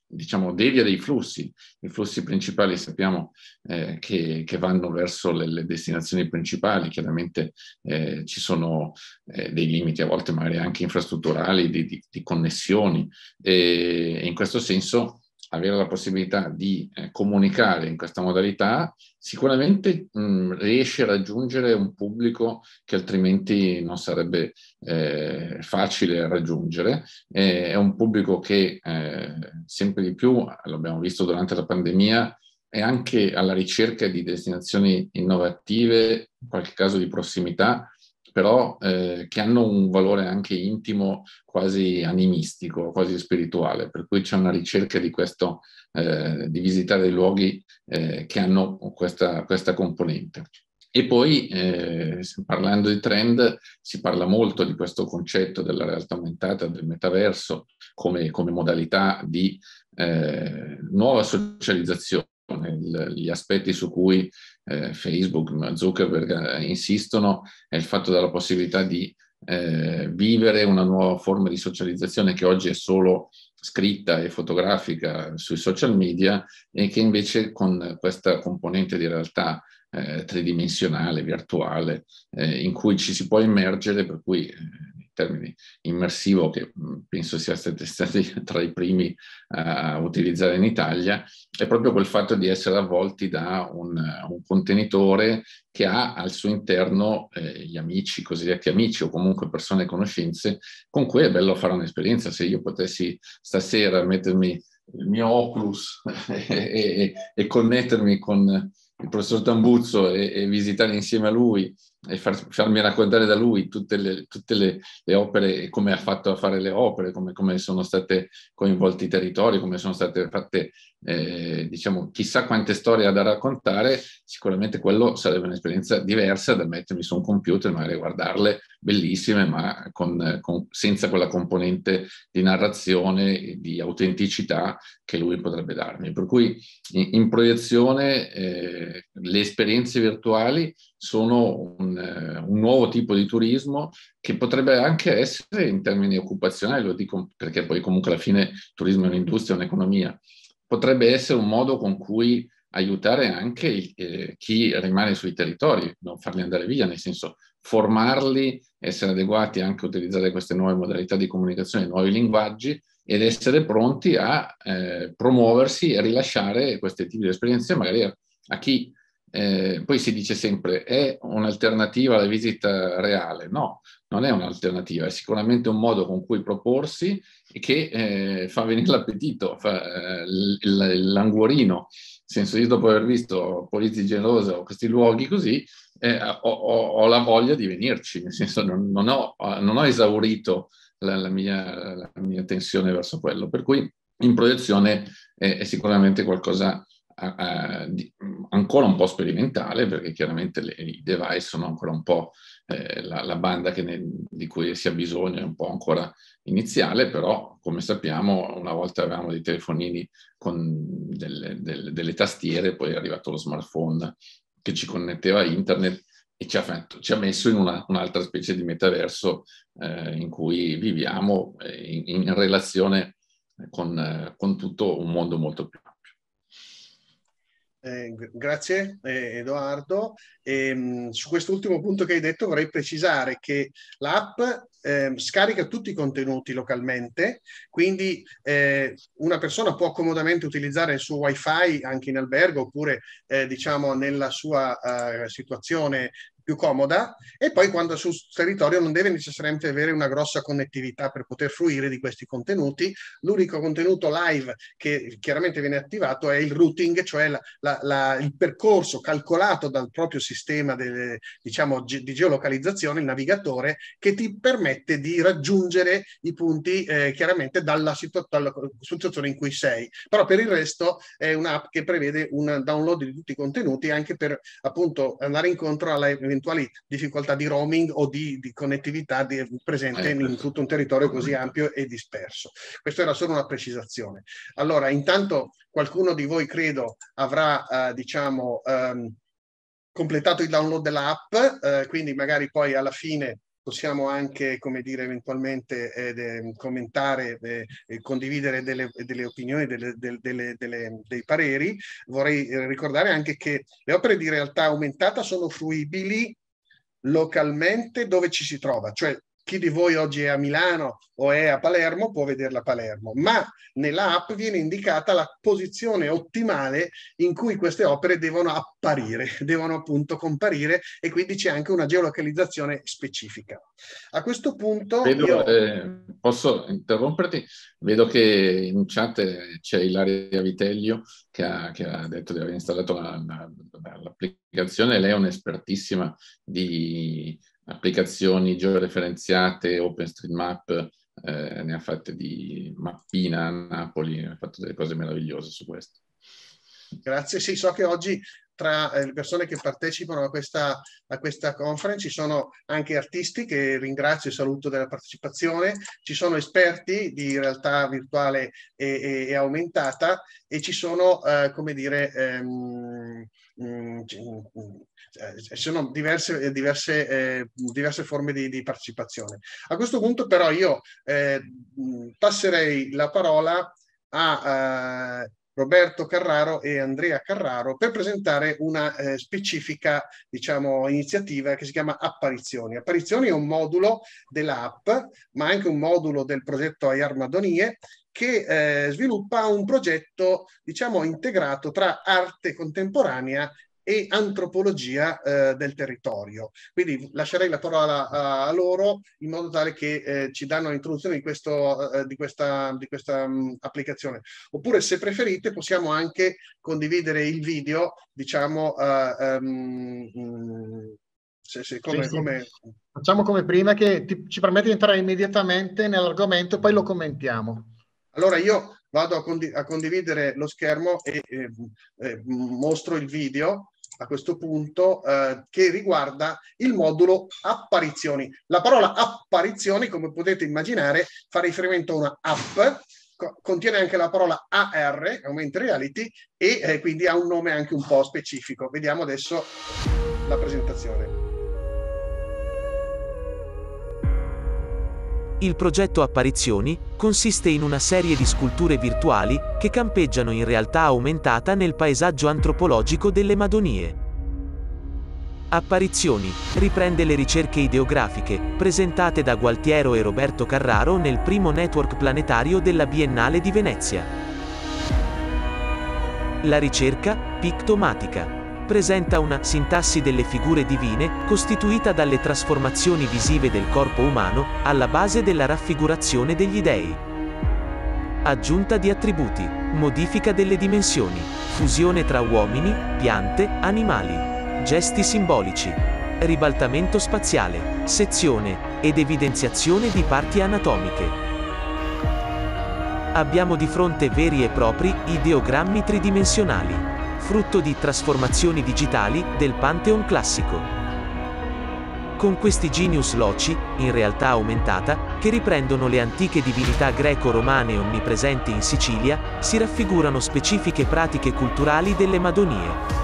diciamo devia dei flussi. I flussi principali sappiamo eh, che, che, vanno verso le, le destinazioni principali, chiaramente eh, ci sono eh, dei limiti, a volte magari anche infrastrutturali, di, di, di connessioni e in questo senso avere la possibilità di eh, comunicare in questa modalità, sicuramente mh, mm, riesce a raggiungere un pubblico che altrimenti non sarebbe eh, facile raggiungere. Eh, è un pubblico che eh, sempre di più, l'abbiamo visto durante la pandemia, è anche alla ricerca di destinazioni innovative, in qualche caso di prossimità, però eh, che hanno un valore anche intimo, quasi animistico, quasi spirituale, per cui c'è una ricerca di questo, eh, di visitare luoghi eh, che hanno questa, questa componente. E poi, eh, parlando di trend, si parla molto di questo concetto della realtà aumentata, del metaverso, come, come modalità di eh, nuova socializzazione, il, gli aspetti su cui eh, Facebook, ma Zuckerberg eh, insistono, è il fatto della possibilità di eh, vivere una nuova forma di socializzazione che oggi è solo scritta e fotografica sui social media e che invece con questa componente di realtà eh, tridimensionale, virtuale, eh, in cui ci si può immergere, per cui eh, termine immersivo che mm, penso sia stato, stato tra i primi eh, a utilizzare in Italia, è proprio quel fatto di essere avvolti da un, eh, un contenitore che ha al suo interno eh, gli amici, cosiddetti amici o comunque persone e conoscenze con cui è bello fare un'esperienza. Se io potessi stasera mettermi il mio Oculus e, e, e connettermi con il professor Tambuzzo e, e visitare insieme a lui e far, farmi raccontare da lui tutte, le, tutte le, le opere e come ha fatto a fare le opere, come, come, sono state coinvolti i territori, come sono state fatte, eh, diciamo, chissà quante storie ha da raccontare, sicuramente quello sarebbe un'esperienza diversa da mettermi su un computer, e magari guardarle bellissime, ma con, con, senza quella componente di narrazione e di autenticità che lui potrebbe darmi. Per cui in, in proiezione eh, le esperienze virtuali sono un, eh, un, nuovo tipo di turismo che potrebbe anche essere in termini occupazionali, lo dico perché poi comunque alla fine il turismo è un'industria, un'economia, potrebbe essere un modo con cui aiutare anche il, eh, chi rimane sui territori, non farli andare via, nel senso formarli, essere adeguati anche a utilizzare queste nuove modalità di comunicazione, nuovi linguaggi ed essere pronti a eh, promuoversi e rilasciare questi tipi di esperienze magari a, a chi eh, poi si dice sempre è un'alternativa alla visita reale. No, non è un'alternativa, è sicuramente un modo con cui proporsi che eh, fa venire l'appetito, fa, eh, l'anguorino. Nel senso, io dopo aver visto Polizzi Gelosa o questi luoghi così, eh, ho, ho, ho, la voglia di venirci, nel senso non, non, ho, non ho, esaurito la, la, mia, la, mia, tensione verso quello. Per cui in proiezione è, è sicuramente qualcosa di eh, di, ancora un po' sperimentale, perché chiaramente le, i device sono ancora un po' eh, la, la, banda ne, di cui si ha bisogno, è un po' ancora iniziale, però come sappiamo una volta avevamo dei telefonini con delle, delle, delle tastiere, poi è arrivato lo smartphone che ci connetteva a internet e ci ha, fatto, ci ha, messo in una, un'altra specie di metaverso eh, in cui viviamo eh, in, in relazione con, con, tutto un mondo molto più eh, grazie eh, Edoardo. E, ehm, mh, su quest'ultimo punto che hai detto vorrei precisare che l'app eh, scarica tutti i contenuti localmente, quindi eh, una persona può comodamente utilizzare il suo wifi anche in albergo oppure eh, diciamo nella sua situazione più comoda e poi quando è sul territorio non deve necessariamente avere una grossa connettività per poter fruire di questi contenuti. L'unico contenuto live che chiaramente viene attivato è il routing, cioè la, la, la, il percorso calcolato dal proprio sistema delle, diciamo, ge- di geolocalizzazione, il navigatore, che ti permette di raggiungere i punti eh, chiaramente dalla, situ- dalla, situazione in cui sei. Però per il resto è un'app che prevede un download di tutti i contenuti anche per appunto andare incontro alla eventuali difficoltà di roaming o di, di connettività di, presente ecco. in tutto un territorio così ampio e disperso. Questa era solo una precisazione. Allora, intanto qualcuno di voi credo avrà, eh, diciamo, ehm, completato il download dell'app, eh, quindi magari poi alla fine possiamo anche, come dire, eventualmente ehm, eh, commentare e eh, condividere delle, delle opinioni, delle, delle, dei pareri. Vorrei eh, ricordare anche che le opere di realtà aumentata sono fruibili localmente dove ci si trova, cioè chi di voi oggi è a Milano o è a Palermo può vederla a Palermo, ma nella app viene indicata la posizione ottimale in cui queste opere devono apparire, devono appunto comparire e quindi c'è anche una geolocalizzazione specifica. A questo punto... Vedo, io... eh, posso interromperti? Vedo che in chat eh, c'è Ilaria Vitellio che ha, che ha detto di aver installato l'applicazione, lei è un'espertissima di applicazioni georeferenziate, OpenStreetMap, eh, ne ha fatte di mappina a Napoli, ha fatto delle cose meravigliose su questo. Grazie, sì, so che oggi tra eh, le persone che partecipano a questa, a questa, conference ci sono anche artisti che ringrazio e saluto della partecipazione, ci sono esperti di realtà virtuale e, e, e aumentata e ci sono, eh, come dire, ehm, mh, mm, mm, mm. eh, eh, sono diverse, eh, diverse, eh, diverse forme di, di, partecipazione. A questo punto però io eh, passerei la parola a eh, Roberto Carraro e Andrea Carraro per presentare una eh, specifica diciamo, iniziativa che si chiama Apparizioni. Apparizioni è un modulo dell'app, ma anche un modulo del progetto Aiarmadonie che eh, sviluppa un progetto, diciamo, integrato tra arte contemporanea e antropologia eh, del territorio. Quindi lascerei la parola a, eh, a loro in modo tale che eh, ci danno l'introduzione di, eh, di questa, di questa mh, applicazione. Oppure se preferite possiamo anche condividere il video, diciamo, um, se, se, come, sì, sì. come... Facciamo come prima che ti, ci permette di entrare immediatamente nell'argomento e poi lo commentiamo. Allora io vado a, condiv a condividere lo schermo e eh, eh, mostro il video a questo punto eh, che riguarda il modulo apparizioni. La parola apparizioni, come potete immaginare, fa riferimento a una app, co contiene anche la parola AR, Augmented Reality, e eh, quindi ha un nome anche un po' specifico. Vediamo adesso la presentazione. Il progetto Apparizioni consiste in una serie di sculture virtuali che campeggiano in realtà aumentata nel paesaggio antropologico delle Madonie. Apparizioni riprende le ricerche ideografiche presentate da Gualtiero e Roberto Carraro nel primo network planetario della Biennale di Venezia. La ricerca pictomatica presenta una sintassi delle figure divine, costituita dalle trasformazioni visive del corpo umano, alla base della raffigurazione degli dei. Aggiunta di attributi, modifica delle dimensioni, fusione tra uomini, piante, animali, gesti simbolici, ribaltamento spaziale, sezione ed evidenziazione di parti anatomiche. Abbiamo di fronte veri e propri ideogrammi tridimensionali frutto di trasformazioni digitali del Pantheon classico. Con questi genius loci, in realtà aumentata, che riprendono le antiche divinità greco-romane onnipresenti in Sicilia, si raffigurano specifiche pratiche culturali delle Madonie.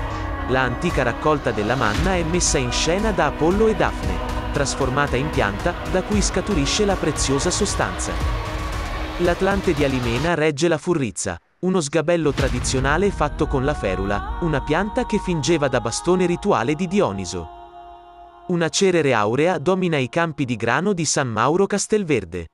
La antica raccolta della manna è messa in scena da Apollo e Daphne, trasformata in pianta, da cui scaturisce la preziosa sostanza. L'Atlante di Alimena regge la furrizza, uno sgabello tradizionale fatto con la ferula, una pianta che fingeva da bastone rituale di Dioniso. Una cerere aurea domina i campi di grano di San Mauro Castelverde.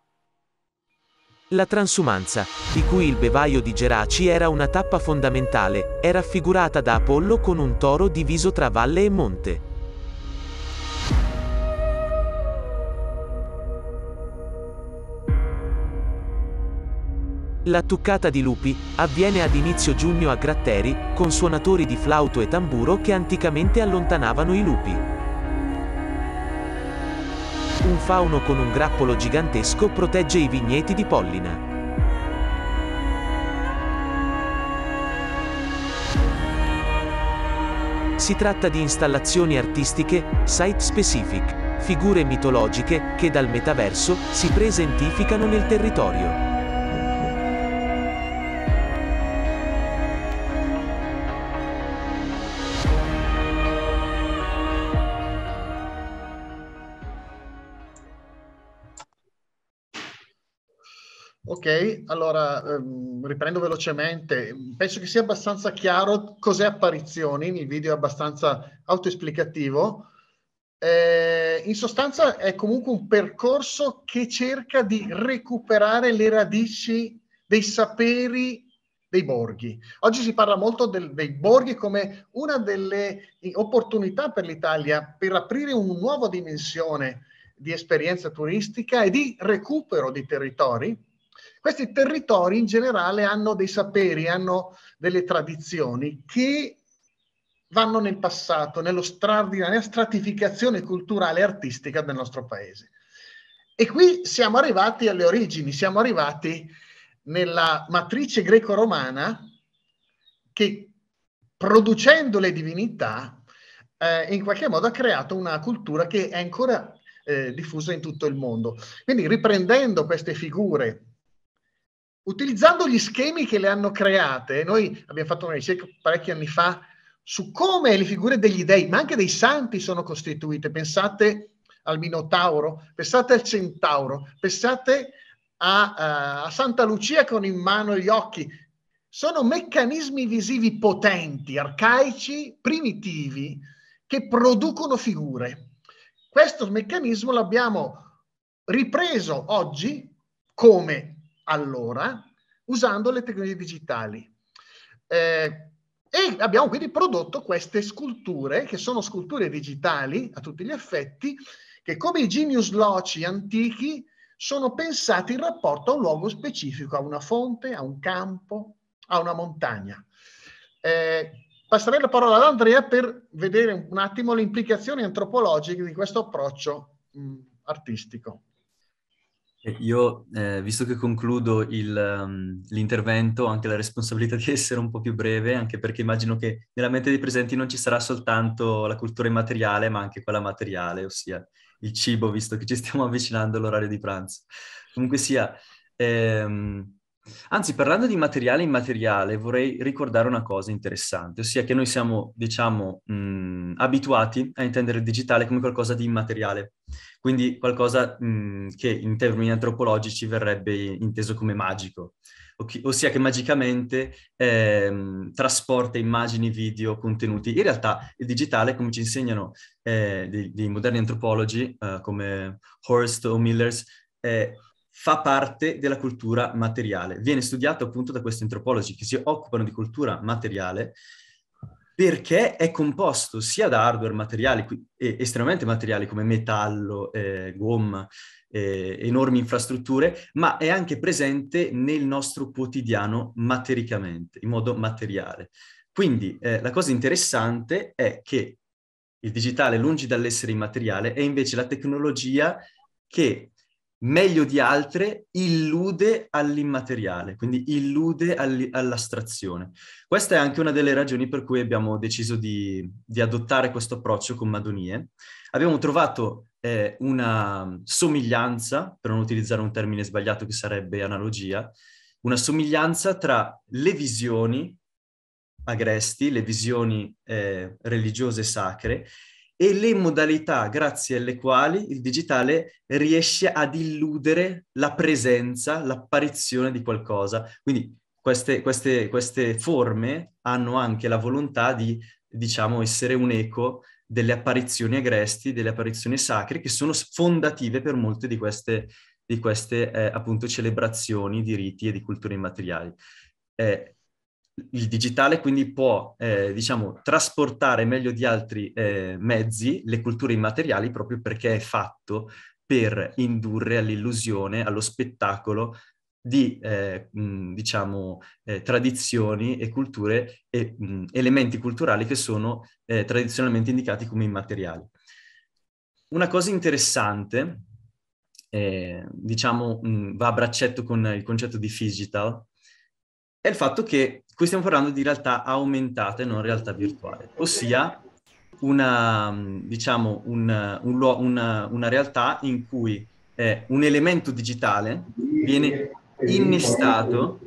La transumanza, di cui il bevaio di Geraci era una tappa fondamentale, è raffigurata da Apollo con un toro diviso tra valle e monte. La Tuccata di Lupi avviene ad inizio giugno a Gratteri, con suonatori di flauto e tamburo che anticamente allontanavano i lupi. Un fauno con un grappolo gigantesco protegge i vigneti di Pollina. Si tratta di installazioni artistiche, site-specific, figure mitologiche, che dal metaverso si presentificano nel territorio. Ok, allora ehm, riprendo velocemente. Penso che sia abbastanza chiaro cos'è apparizioni, il video è abbastanza autoesplicativo. Eh, in sostanza è comunque un percorso che cerca di recuperare le radici dei saperi dei borghi. Oggi si parla molto del, dei borghi come una delle opportunità per l'Italia per aprire una nuova dimensione di esperienza turistica e di recupero di territori questi territori in generale hanno dei saperi, hanno delle tradizioni che vanno nel passato, nello straordinaria stratificazione culturale e artistica del nostro paese. E qui siamo arrivati alle origini, siamo arrivati nella matrice greco-romana che producendo le divinità eh, in qualche modo ha creato una cultura che è ancora eh, diffusa in tutto il mondo. Quindi riprendendo queste figure utilizzando gli schemi che le hanno create, noi abbiamo fatto una ricerca parecchi anni fa su come le figure degli dei, ma anche dei santi, sono costituite. Pensate al Minotauro, pensate al Centauro, pensate a, eh, a Santa Lucia con in mano gli occhi. Sono meccanismi visivi potenti, arcaici, primitivi, che producono figure. Questo meccanismo l'abbiamo ripreso oggi come allora usando le tecnologie digitali. Eh, e abbiamo quindi prodotto queste sculture, che sono sculture digitali a tutti gli effetti, che come i genius loci antichi sono pensati in rapporto a un luogo specifico, a una fonte, a un campo, a una montagna. Eh, passerei la parola ad Andrea per vedere un attimo le implicazioni antropologiche di questo approccio mh, artistico. Io, eh, visto che concludo il, um, l'intervento, ho anche la responsabilità di essere un po' più breve, anche perché immagino che nella mente dei presenti non ci sarà soltanto la cultura immateriale, ma anche quella materiale, ossia il cibo, visto che ci stiamo avvicinando all'orario di pranzo. Comunque sia, ehm, Anzi, parlando di materiale immateriale, vorrei ricordare una cosa interessante, ossia che noi siamo, diciamo, mh, mm, abituati a intendere il digitale come qualcosa di immateriale, quindi qualcosa mh, mm, che in termini antropologici verrebbe inteso come magico, ossia che magicamente eh, trasporta immagini, video, contenuti. In realtà il digitale, come ci insegnano eh, dei, dei moderni antropologi eh, come Horst o Millers, eh, fa parte della cultura materiale. Viene studiato appunto da questi antropologi che si occupano di cultura materiale perché è composto sia da hardware materiali, estremamente materiali come metallo, eh, gomma, eh, enormi infrastrutture, ma è anche presente nel nostro quotidiano matericamente, in modo materiale. Quindi eh, la cosa interessante è che il digitale, lungi dall'essere immateriale, è invece la tecnologia che meglio di altre, illude all'immateriale, quindi illude all- all'astrazione. Questa è anche una delle ragioni per cui abbiamo deciso di, di adottare questo approccio con Madonie. Abbiamo trovato eh, una somiglianza, per non utilizzare un termine sbagliato che sarebbe analogia, una somiglianza tra le visioni agresti, le visioni eh, religiose sacre, e le modalità grazie alle quali il digitale riesce ad illudere la presenza, l'apparizione di qualcosa. Quindi queste, queste, queste forme hanno anche la volontà di, diciamo, essere un eco delle apparizioni agresti, delle apparizioni sacre, che sono fondative per molte di queste, di queste eh, appunto celebrazioni di riti e di culture immateriali. Eh, il digitale quindi può, eh, diciamo, trasportare meglio di altri eh, mezzi le culture immateriali proprio perché è fatto per indurre all'illusione, allo spettacolo di, eh, mh, diciamo, eh, tradizioni e culture e mh, elementi culturali che sono eh, tradizionalmente indicati come immateriali. Una cosa interessante, eh, diciamo, mh, va a braccetto con il concetto di digital, è il fatto che qui stiamo parlando di realtà aumentata e non realtà virtuale, ossia una, diciamo, un, un, una, una realtà in cui eh, un elemento digitale viene innestato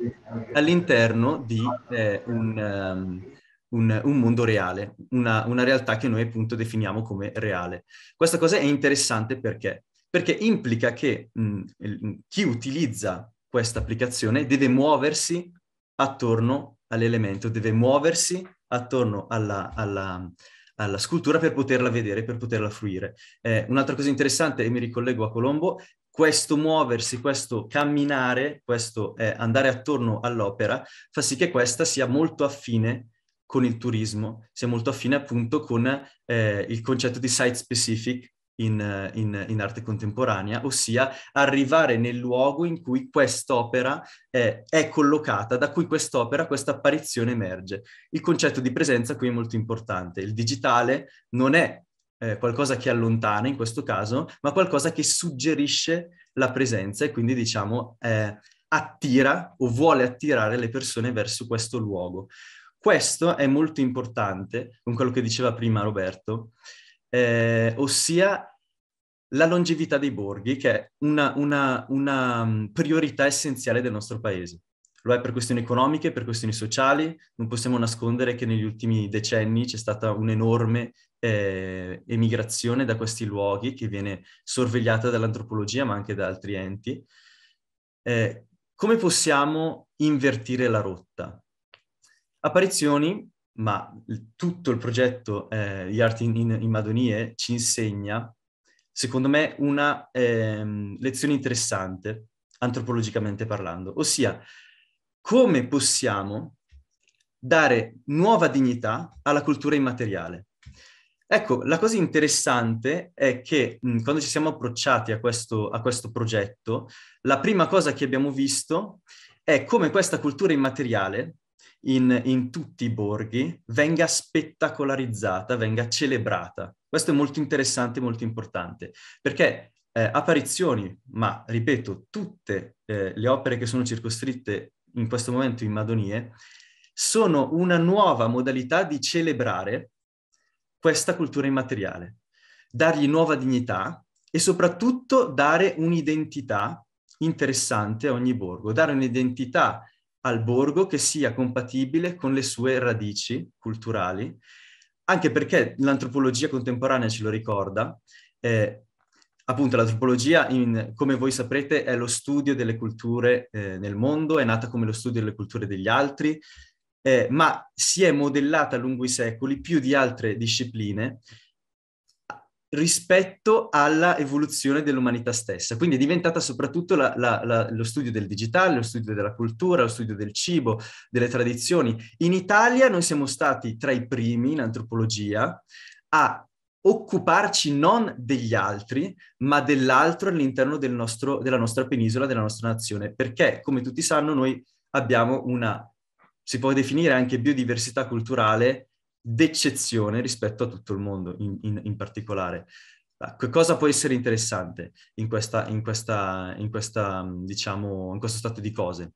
all'interno di eh, un, um, un, un, mondo reale, una, una, realtà che noi appunto definiamo come reale. Questa cosa è interessante perché? Perché implica che mh, mm, chi utilizza questa applicazione deve muoversi attorno all'elemento, deve muoversi attorno alla, alla, alla, scultura per poterla vedere, per poterla fruire. Eh, un'altra cosa interessante, e mi ricollego a Colombo, questo muoversi, questo camminare, questo eh, andare attorno all'opera fa sì che questa sia molto affine con il turismo, sia molto affine appunto con eh, il concetto di site specific in, in, in, arte contemporanea, ossia arrivare nel luogo in cui quest'opera è, è collocata, da cui quest'opera, questa apparizione emerge. Il concetto di presenza qui è molto importante. Il digitale non è eh, qualcosa che allontana in questo caso, ma qualcosa che suggerisce la presenza e quindi diciamo eh, attira o vuole attirare le persone verso questo luogo. Questo è molto importante con quello che diceva prima Roberto, eh, ossia la longevità dei borghi, che è una, una, una mm, priorità essenziale del nostro paese. Lo è per questioni economiche, per questioni sociali, non possiamo nascondere che negli ultimi decenni c'è stata un'enorme eh, emigrazione da questi luoghi che viene sorvegliata dall'antropologia ma anche da altri enti. Eh, come possiamo invertire la rotta? Apparizioni, ma tutto il progetto eh, Gli Arti in, in, in Madonie ci insegna secondo me, una ehm, lezione interessante, antropologicamente parlando, ossia come possiamo dare nuova dignità alla cultura immateriale. Ecco, la cosa interessante è che mh, quando ci siamo approcciati a questo, a questo progetto, la prima cosa che abbiamo visto è come questa cultura immateriale in, in tutti i borghi venga spettacolarizzata, venga celebrata. Questo è molto interessante e molto importante, perché eh, apparizioni, ma ripeto, tutte eh, le opere che sono circoscritte in questo momento in Madonie, sono una nuova modalità di celebrare questa cultura immateriale, dargli nuova dignità e soprattutto dare un'identità interessante a ogni borgo, dare un'identità al borgo che sia compatibile con le sue radici culturali, anche perché l'antropologia contemporanea ce lo ricorda. Eh, appunto, l'antropologia, in, come voi saprete, è lo studio delle culture eh, nel mondo, è nata come lo studio delle culture degli altri, eh, ma si è modellata lungo i secoli più di altre discipline rispetto alla evoluzione dell'umanità stessa. Quindi è diventata soprattutto la, la, la, lo studio del digitale, lo studio della cultura, lo studio del cibo, delle tradizioni. In Italia noi siamo stati tra i primi in antropologia a occuparci non degli altri, ma dell'altro all'interno del nostro, della nostra penisola, della nostra nazione, perché come tutti sanno noi abbiamo una, si può definire anche biodiversità culturale, d'eccezione rispetto a tutto il mondo in, in, in particolare. Che cosa può essere interessante in, questa, in, questa, in, questa, diciamo, in questo stato di cose?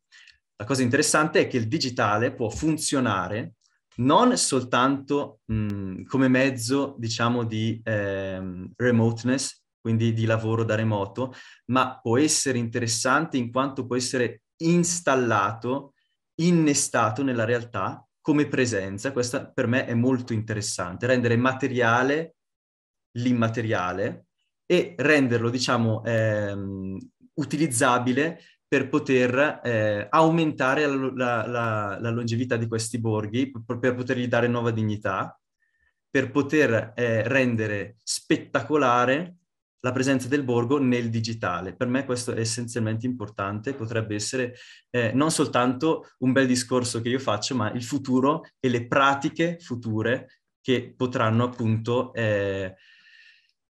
La cosa interessante è che il digitale può funzionare non soltanto mh, come mezzo, diciamo, di eh, remoteness, quindi di lavoro da remoto, ma può essere interessante in quanto può essere installato, innestato nella realtà come presenza, questa per me è molto interessante, rendere materiale l'immateriale e renderlo, diciamo, ehm, utilizzabile per poter eh, aumentare la, la, la, longevità di questi borghi, per potergli dare nuova dignità, per poter eh, rendere spettacolare la presenza del borgo nel digitale. Per me questo è essenzialmente importante, potrebbe essere eh, non soltanto un bel discorso che io faccio, ma il futuro e le pratiche future che potranno appunto eh,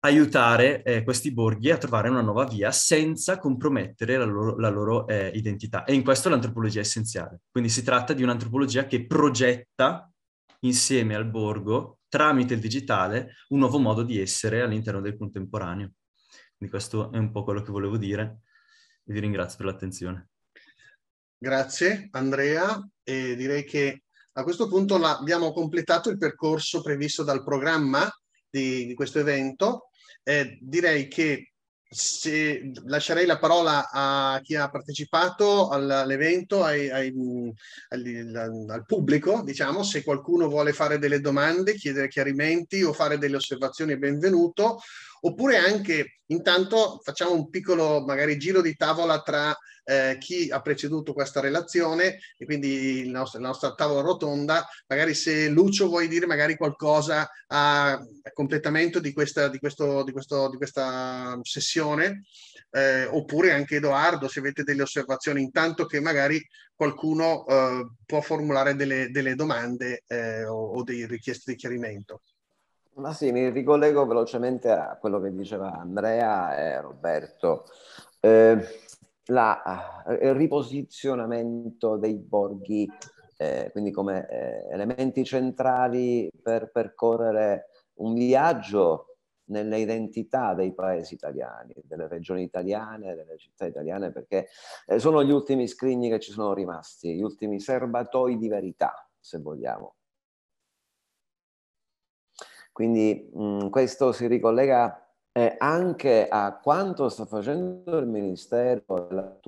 aiutare eh, questi borghi a trovare una nuova via senza compromettere la loro, la loro eh, identità. E in questo l'antropologia è essenziale. Quindi si tratta di un'antropologia che progetta insieme al borgo, tramite il digitale, un nuovo modo di essere all'interno del contemporaneo. Quindi questo è un po' quello che volevo dire e vi ringrazio per l'attenzione. Grazie Andrea e direi che a questo punto la, abbiamo completato il percorso previsto dal programma di, di questo evento. Eh, direi che se, lascerei la parola a chi ha partecipato all'evento, al, al pubblico, diciamo, se qualcuno vuole fare delle domande, chiedere chiarimenti o fare delle osservazioni, benvenuto Oppure anche intanto facciamo un piccolo magari giro di tavola tra eh, chi ha preceduto questa relazione e quindi nostro, la nostra tavola rotonda. Magari se Lucio vuoi dire magari qualcosa a, a completamento di questa, di questo, di questo, di questa sessione. Eh, oppure anche Edoardo se avete delle osservazioni intanto che magari qualcuno eh, può formulare delle, delle domande eh, o, o delle richieste di chiarimento. Ma sì, mi ricollego velocemente a quello che diceva Andrea e Roberto. Ehm, eh, la, il riposizionamento dei borghi, eh, quindi come eh, elementi centrali per percorrere un viaggio nelle identità dei paesi italiani, delle regioni italiane, delle città italiane, perché eh, sono gli ultimi scrigni che ci sono rimasti, gli ultimi serbatoi di verità, se vogliamo. Quindi mh, questo si ricollega eh, anche a quanto sta facendo il Ministero della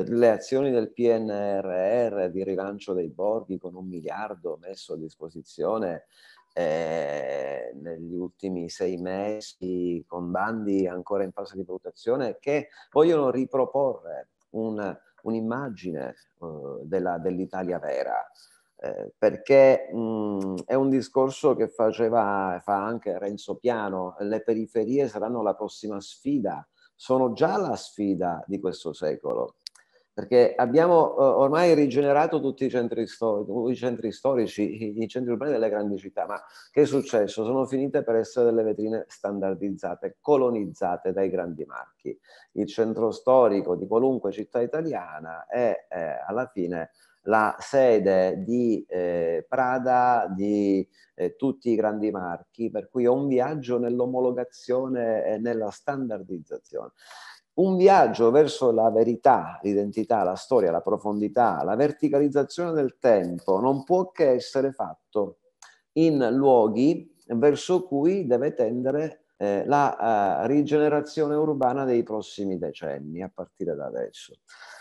le azioni del PNRR di rilancio dei borghi con un miliardo messo a disposizione eh, negli ultimi sei mesi con bandi ancora in fase di valutazione che vogliono riproporre un'immagine un eh, dell'Italia dell vera eh, perché mh, mhmm, è un discorso che faceva, fa anche Renzo Piano, le periferie saranno la prossima sfida, sono già la sfida di questo secolo, perché abbiamo eh, ormai rigenerato tutti i centri, storici, i centri storici, i centri urbani delle grandi città, ma che è successo? Sono finite per essere delle vetrine standardizzate, colonizzate dai grandi marchi. Il centro storico di qualunque città italiana è eh, alla fine la sede di eh, Prada, di eh, tutti i grandi marchi, per cui è un viaggio nell'omologazione e nella standardizzazione. Un viaggio verso la verità, l'identità, la storia, la profondità, la verticalizzazione del tempo non può che essere fatto in luoghi verso cui deve tendere eh, la uh, rigenerazione urbana dei prossimi decenni, a partire da adesso.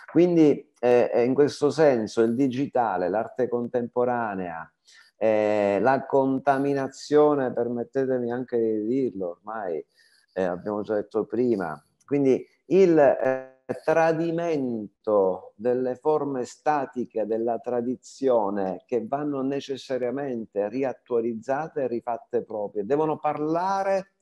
Quindi eh, eh, in questo senso il digitale, l'arte contemporanea, eh, la contaminazione, permettetemi anche di dirlo ormai, eh, abbiamo già detto prima, quindi il eh, tradimento delle forme statiche della tradizione che vanno necessariamente riattualizzate e rifatte proprie, devono parlare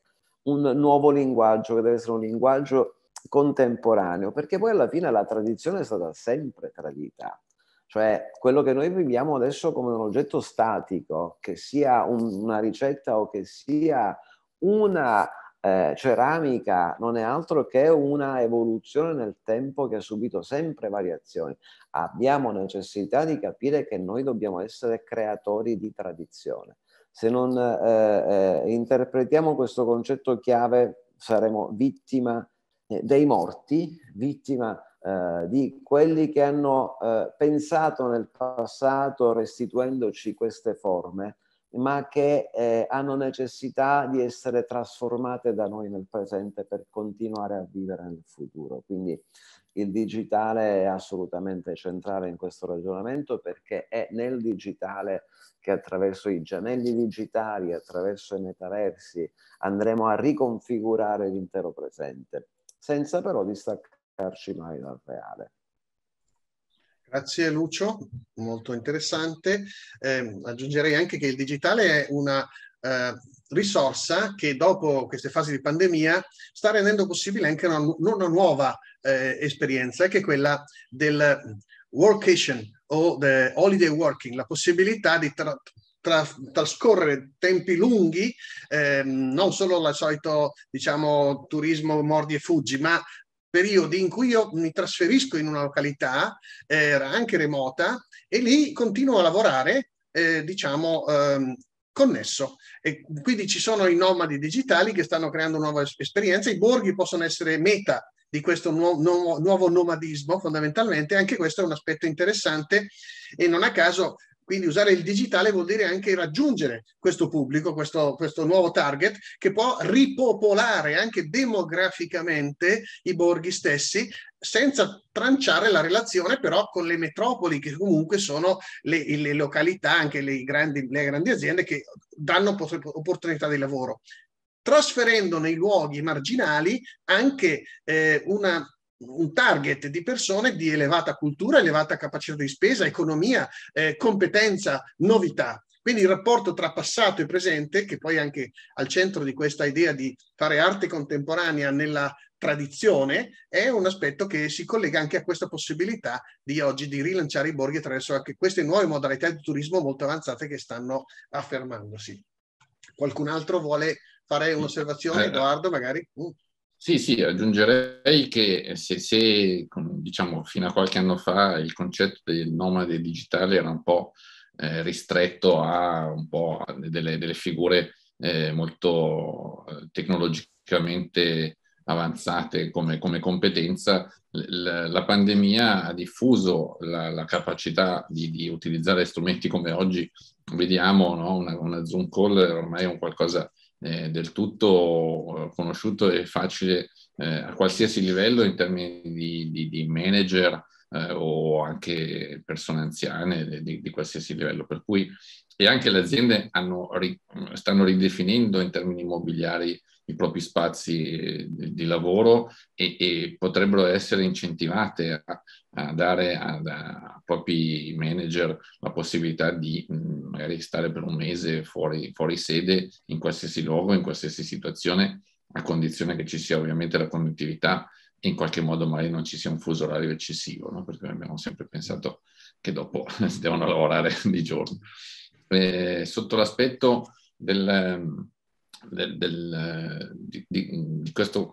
un nuovo linguaggio che deve essere un linguaggio contemporaneo, perché poi alla fine la tradizione è stata sempre tradita. Cioè quello che noi viviamo adesso come un oggetto statico, che sia un, una ricetta o che sia una eh, ceramica, non è altro che una evoluzione nel tempo che ha subito sempre variazioni. Abbiamo necessità di capire che noi dobbiamo essere creatori di tradizione. Se non eh, eh, interpretiamo questo concetto chiave saremo vittima eh, dei morti, vittima eh, di quelli che hanno eh, pensato nel passato restituendoci queste forme, ma che eh, hanno necessità di essere trasformate da noi nel presente per continuare a vivere nel futuro. Quindi il digitale è assolutamente centrale in questo ragionamento perché è nel digitale che attraverso i gemelli digitali, attraverso i metaversi, andremo a riconfigurare l'intero presente senza però distaccarci mai dal reale. Grazie Lucio, molto interessante. Eh, aggiungerei anche che il digitale è una eh, risorsa che dopo queste fasi di pandemia sta rendendo possibile anche una, una nuova eh, esperienza, che è quella del workation o the holiday working, la possibilità di tra trascorrere tempi lunghi, ehm, non solo il solito diciamo, turismo mordi e fuggi, ma periodi in cui io mi trasferisco in una località, eh, anche remota, e lì continuo a lavorare, eh, diciamo, ehm, connesso. E quindi ci sono i nomadi digitali che stanno creando nuove esperienze, i borghi possono essere meta di questo nuovo, nuovo, nuovo nomadismo fondamentalmente, anche questo è un aspetto interessante e non a caso quindi usare il digitale vuol dire anche raggiungere questo pubblico, questo, questo nuovo target che può ripopolare anche demograficamente i borghi stessi senza tranciare la relazione però con le metropoli che comunque sono le, le località, anche le grandi, le grandi aziende che danno opportunità di lavoro trasferendo nei luoghi marginali anche eh, una un target di persone di elevata cultura, elevata capacità di spesa, economia, eh, competenza, novità. Quindi il rapporto tra passato e presente, che poi è anche al centro di questa idea di fare arte contemporanea nella tradizione, è un aspetto che si collega anche a questa possibilità di oggi di rilanciare i borghi attraverso anche queste nuove modalità di turismo molto avanzate che stanno affermandosi. Qualcun altro vuole fare un'osservazione, eh, eh. Edoardo, magari? Uh. Sì, sì, aggiungerei che eh, se, se, diciamo, fino a qualche anno fa il concetto del nomade digitale era un po' eh, ristretto a un po' delle, delle figure eh, molto eh, tecnologicamente avanzate come, come competenza, L- la pandemia ha diffuso la, la capacità di, di, utilizzare strumenti come oggi vediamo, no? una, una Zoom call è ormai è un qualcosa eh, del tutto eh, conosciuto e facile eh, a qualsiasi livello in termini di, di, di manager eh, o anche persone anziane di, di, qualsiasi livello. Per cui e anche le aziende hanno, stanno ridefinendo in termini immobiliari i propri spazi eh, di lavoro e, e potrebbero essere incentivate a, a dare ai propri manager la possibilità di mm, magari stare per un mese fuori, fuori sede in qualsiasi luogo, in qualsiasi situazione, a condizione che ci sia ovviamente la connettività in qualche modo magari non ci sia un fuso orario eccessivo, no? perché abbiamo sempre pensato che dopo si devono lavorare di giorno. Eh, sotto l'aspetto del, ehm, del, del, di, di questa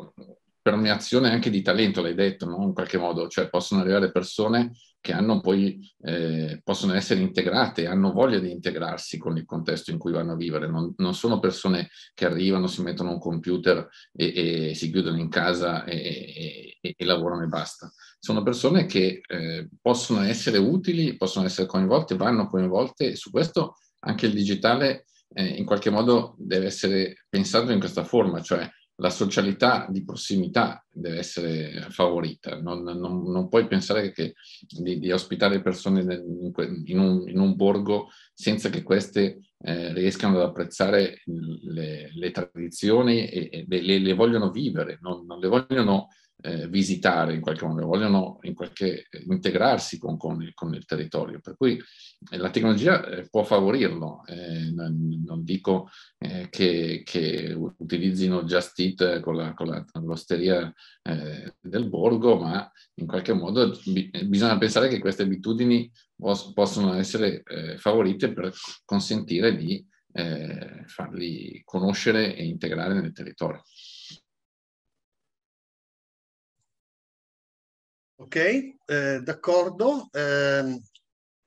permeazione anche di talento, l'hai detto, no? in qualche modo, cioè possono arrivare persone che hanno poi, eh, possono essere integrate, hanno voglia di integrarsi con il contesto in cui vanno a vivere, non, non sono persone che arrivano, si mettono un computer e, e, si chiudono in casa e, e, e, lavorano e basta. Sono persone che eh, possono essere utili, possono essere coinvolte, vanno coinvolte e su questo anche il digitale eh, in qualche modo deve essere pensato in questa forma, cioè la socialità di prossimità deve essere favorita, non, non, non puoi pensare che, di, di, ospitare persone in un, in un, borgo senza che queste eh, riescano ad apprezzare le, le tradizioni e, e le, le, vogliono vivere, non, non le vogliono eh, visitare in qualche modo, vogliono in qualche, eh, integrarsi con, con, il, con, il, territorio. Per cui eh, la tecnologia eh, può favorirlo. Eh, non, non, dico eh, che, che, utilizzino Just Eat con, la, con, la, con l'osteria del borgo, ma in qualche modo bi- bisogna pensare che queste abitudini pos- possono essere favorite per consentire di farli conoscere e integrare nel territorio. Ok, eh, d'accordo. Eh...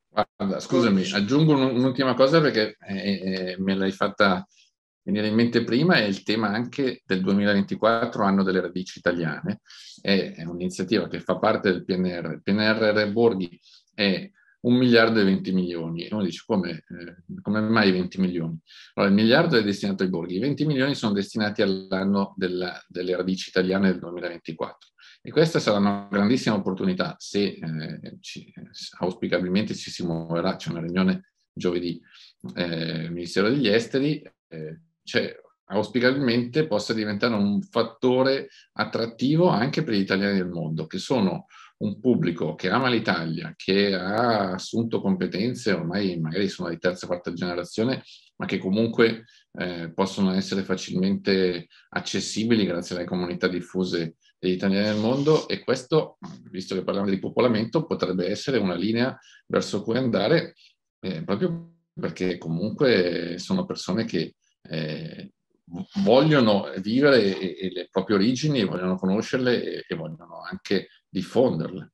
Guarda, scusami, Come... aggiungo un'ultima cosa perché eh, eh, me l'hai fatta venire in mente prima, è il tema anche del 2024, anno delle radici italiane. È, è un'iniziativa che fa parte del PNR. Il PNRR Borghi è un miliardo e 20 milioni. E uno dice, come, eh, come, mai 20 milioni? Allora, il miliardo è destinato ai borghi, i 20 milioni sono destinati all'anno della, delle radici italiane del 2024. E questa sarà una grandissima opportunità se eh, ci, auspicabilmente ci si muoverà, c'è una riunione giovedì eh, Ministero degli Esteri, eh, cioè, auspicabilmente possa diventare un fattore attrattivo anche per gli italiani del mondo, che sono un pubblico che ama l'Italia, che ha assunto competenze, ormai magari sono di terza o quarta generazione, ma che comunque eh, possono essere facilmente accessibili grazie alle comunità diffuse degli italiani nel mondo e questo, visto che parliamo di popolamento, potrebbe essere una linea verso cui andare eh, proprio perché comunque sono persone che eh, vogliono vivere e, e le proprie origini, vogliono conoscerle e, e vogliono anche diffonderle.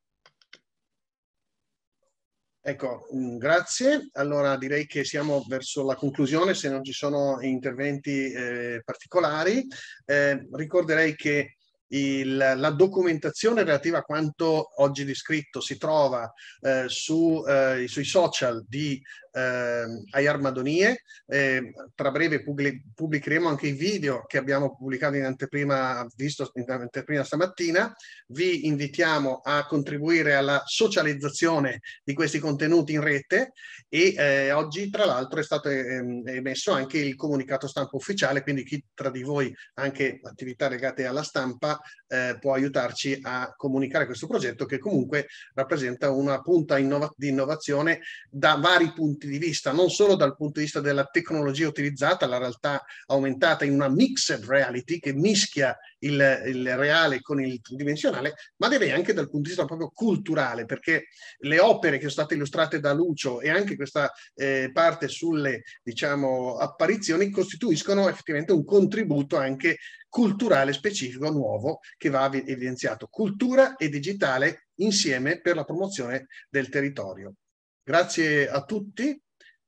Ecco, mm, grazie. Allora direi che siamo verso la conclusione se non ci sono interventi eh, particolari. Eh, ricorderei che il, la documentazione relativa a quanto oggi descritto si trova eh, su, eh, sui social di eh, Ayar Madonie. Eh, tra breve pubblicheremo anche i video che abbiamo pubblicato in anteprima, visto in anteprima stamattina. Vi invitiamo a contribuire alla socializzazione di questi contenuti in rete e eh, oggi tra l'altro è stato ehm, emesso anche il comunicato stampa ufficiale, quindi chi tra di voi ha anche attività legate alla stampa eh, può aiutarci a comunicare questo progetto che comunque rappresenta una punta innova- di innovazione da vari punti di vista, non solo dal punto di vista della tecnologia utilizzata, la realtà aumentata in una mixed reality che mischia il, il reale con il tridimensionale, ma direi anche dal punto di vista proprio culturale, perché le opere che sono state illustrate da Lucio e anche questa eh, parte sulle diciamo, apparizioni costituiscono effettivamente un contributo anche culturale specifico nuovo che va evidenziato, cultura e digitale insieme per la promozione del territorio. Grazie a tutti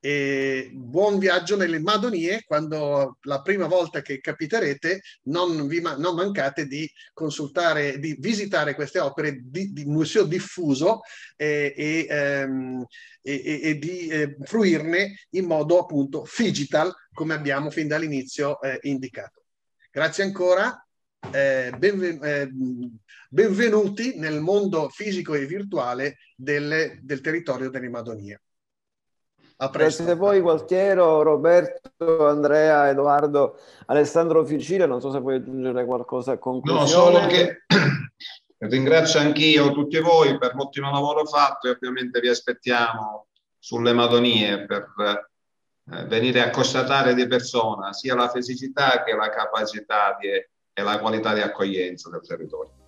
e buon viaggio nelle Madonie quando la prima volta che capiterete non, vi ma non mancate di consultare, di visitare queste opere di, di museo diffuso eh, e, ehm, e, e, di eh, fruirne in modo appunto digital come abbiamo fin dall'inizio eh, indicato. Grazie ancora, eh, benven- eh, benvenuti nel mondo fisico e virtuale delle, del territorio delle Madonie. A presto. Grazie a voi Gualtiero, Roberto, Andrea, Edoardo, Alessandro Ficile, non so se puoi aggiungere qualcosa a conclusione. No, solo che ringrazio anch'io tutti voi per l'ottimo lavoro fatto e ovviamente vi aspettiamo sulle Madonie per eh, venire a constatare di persona sia la fisicità che la capacità di, e la qualità di accoglienza del territorio.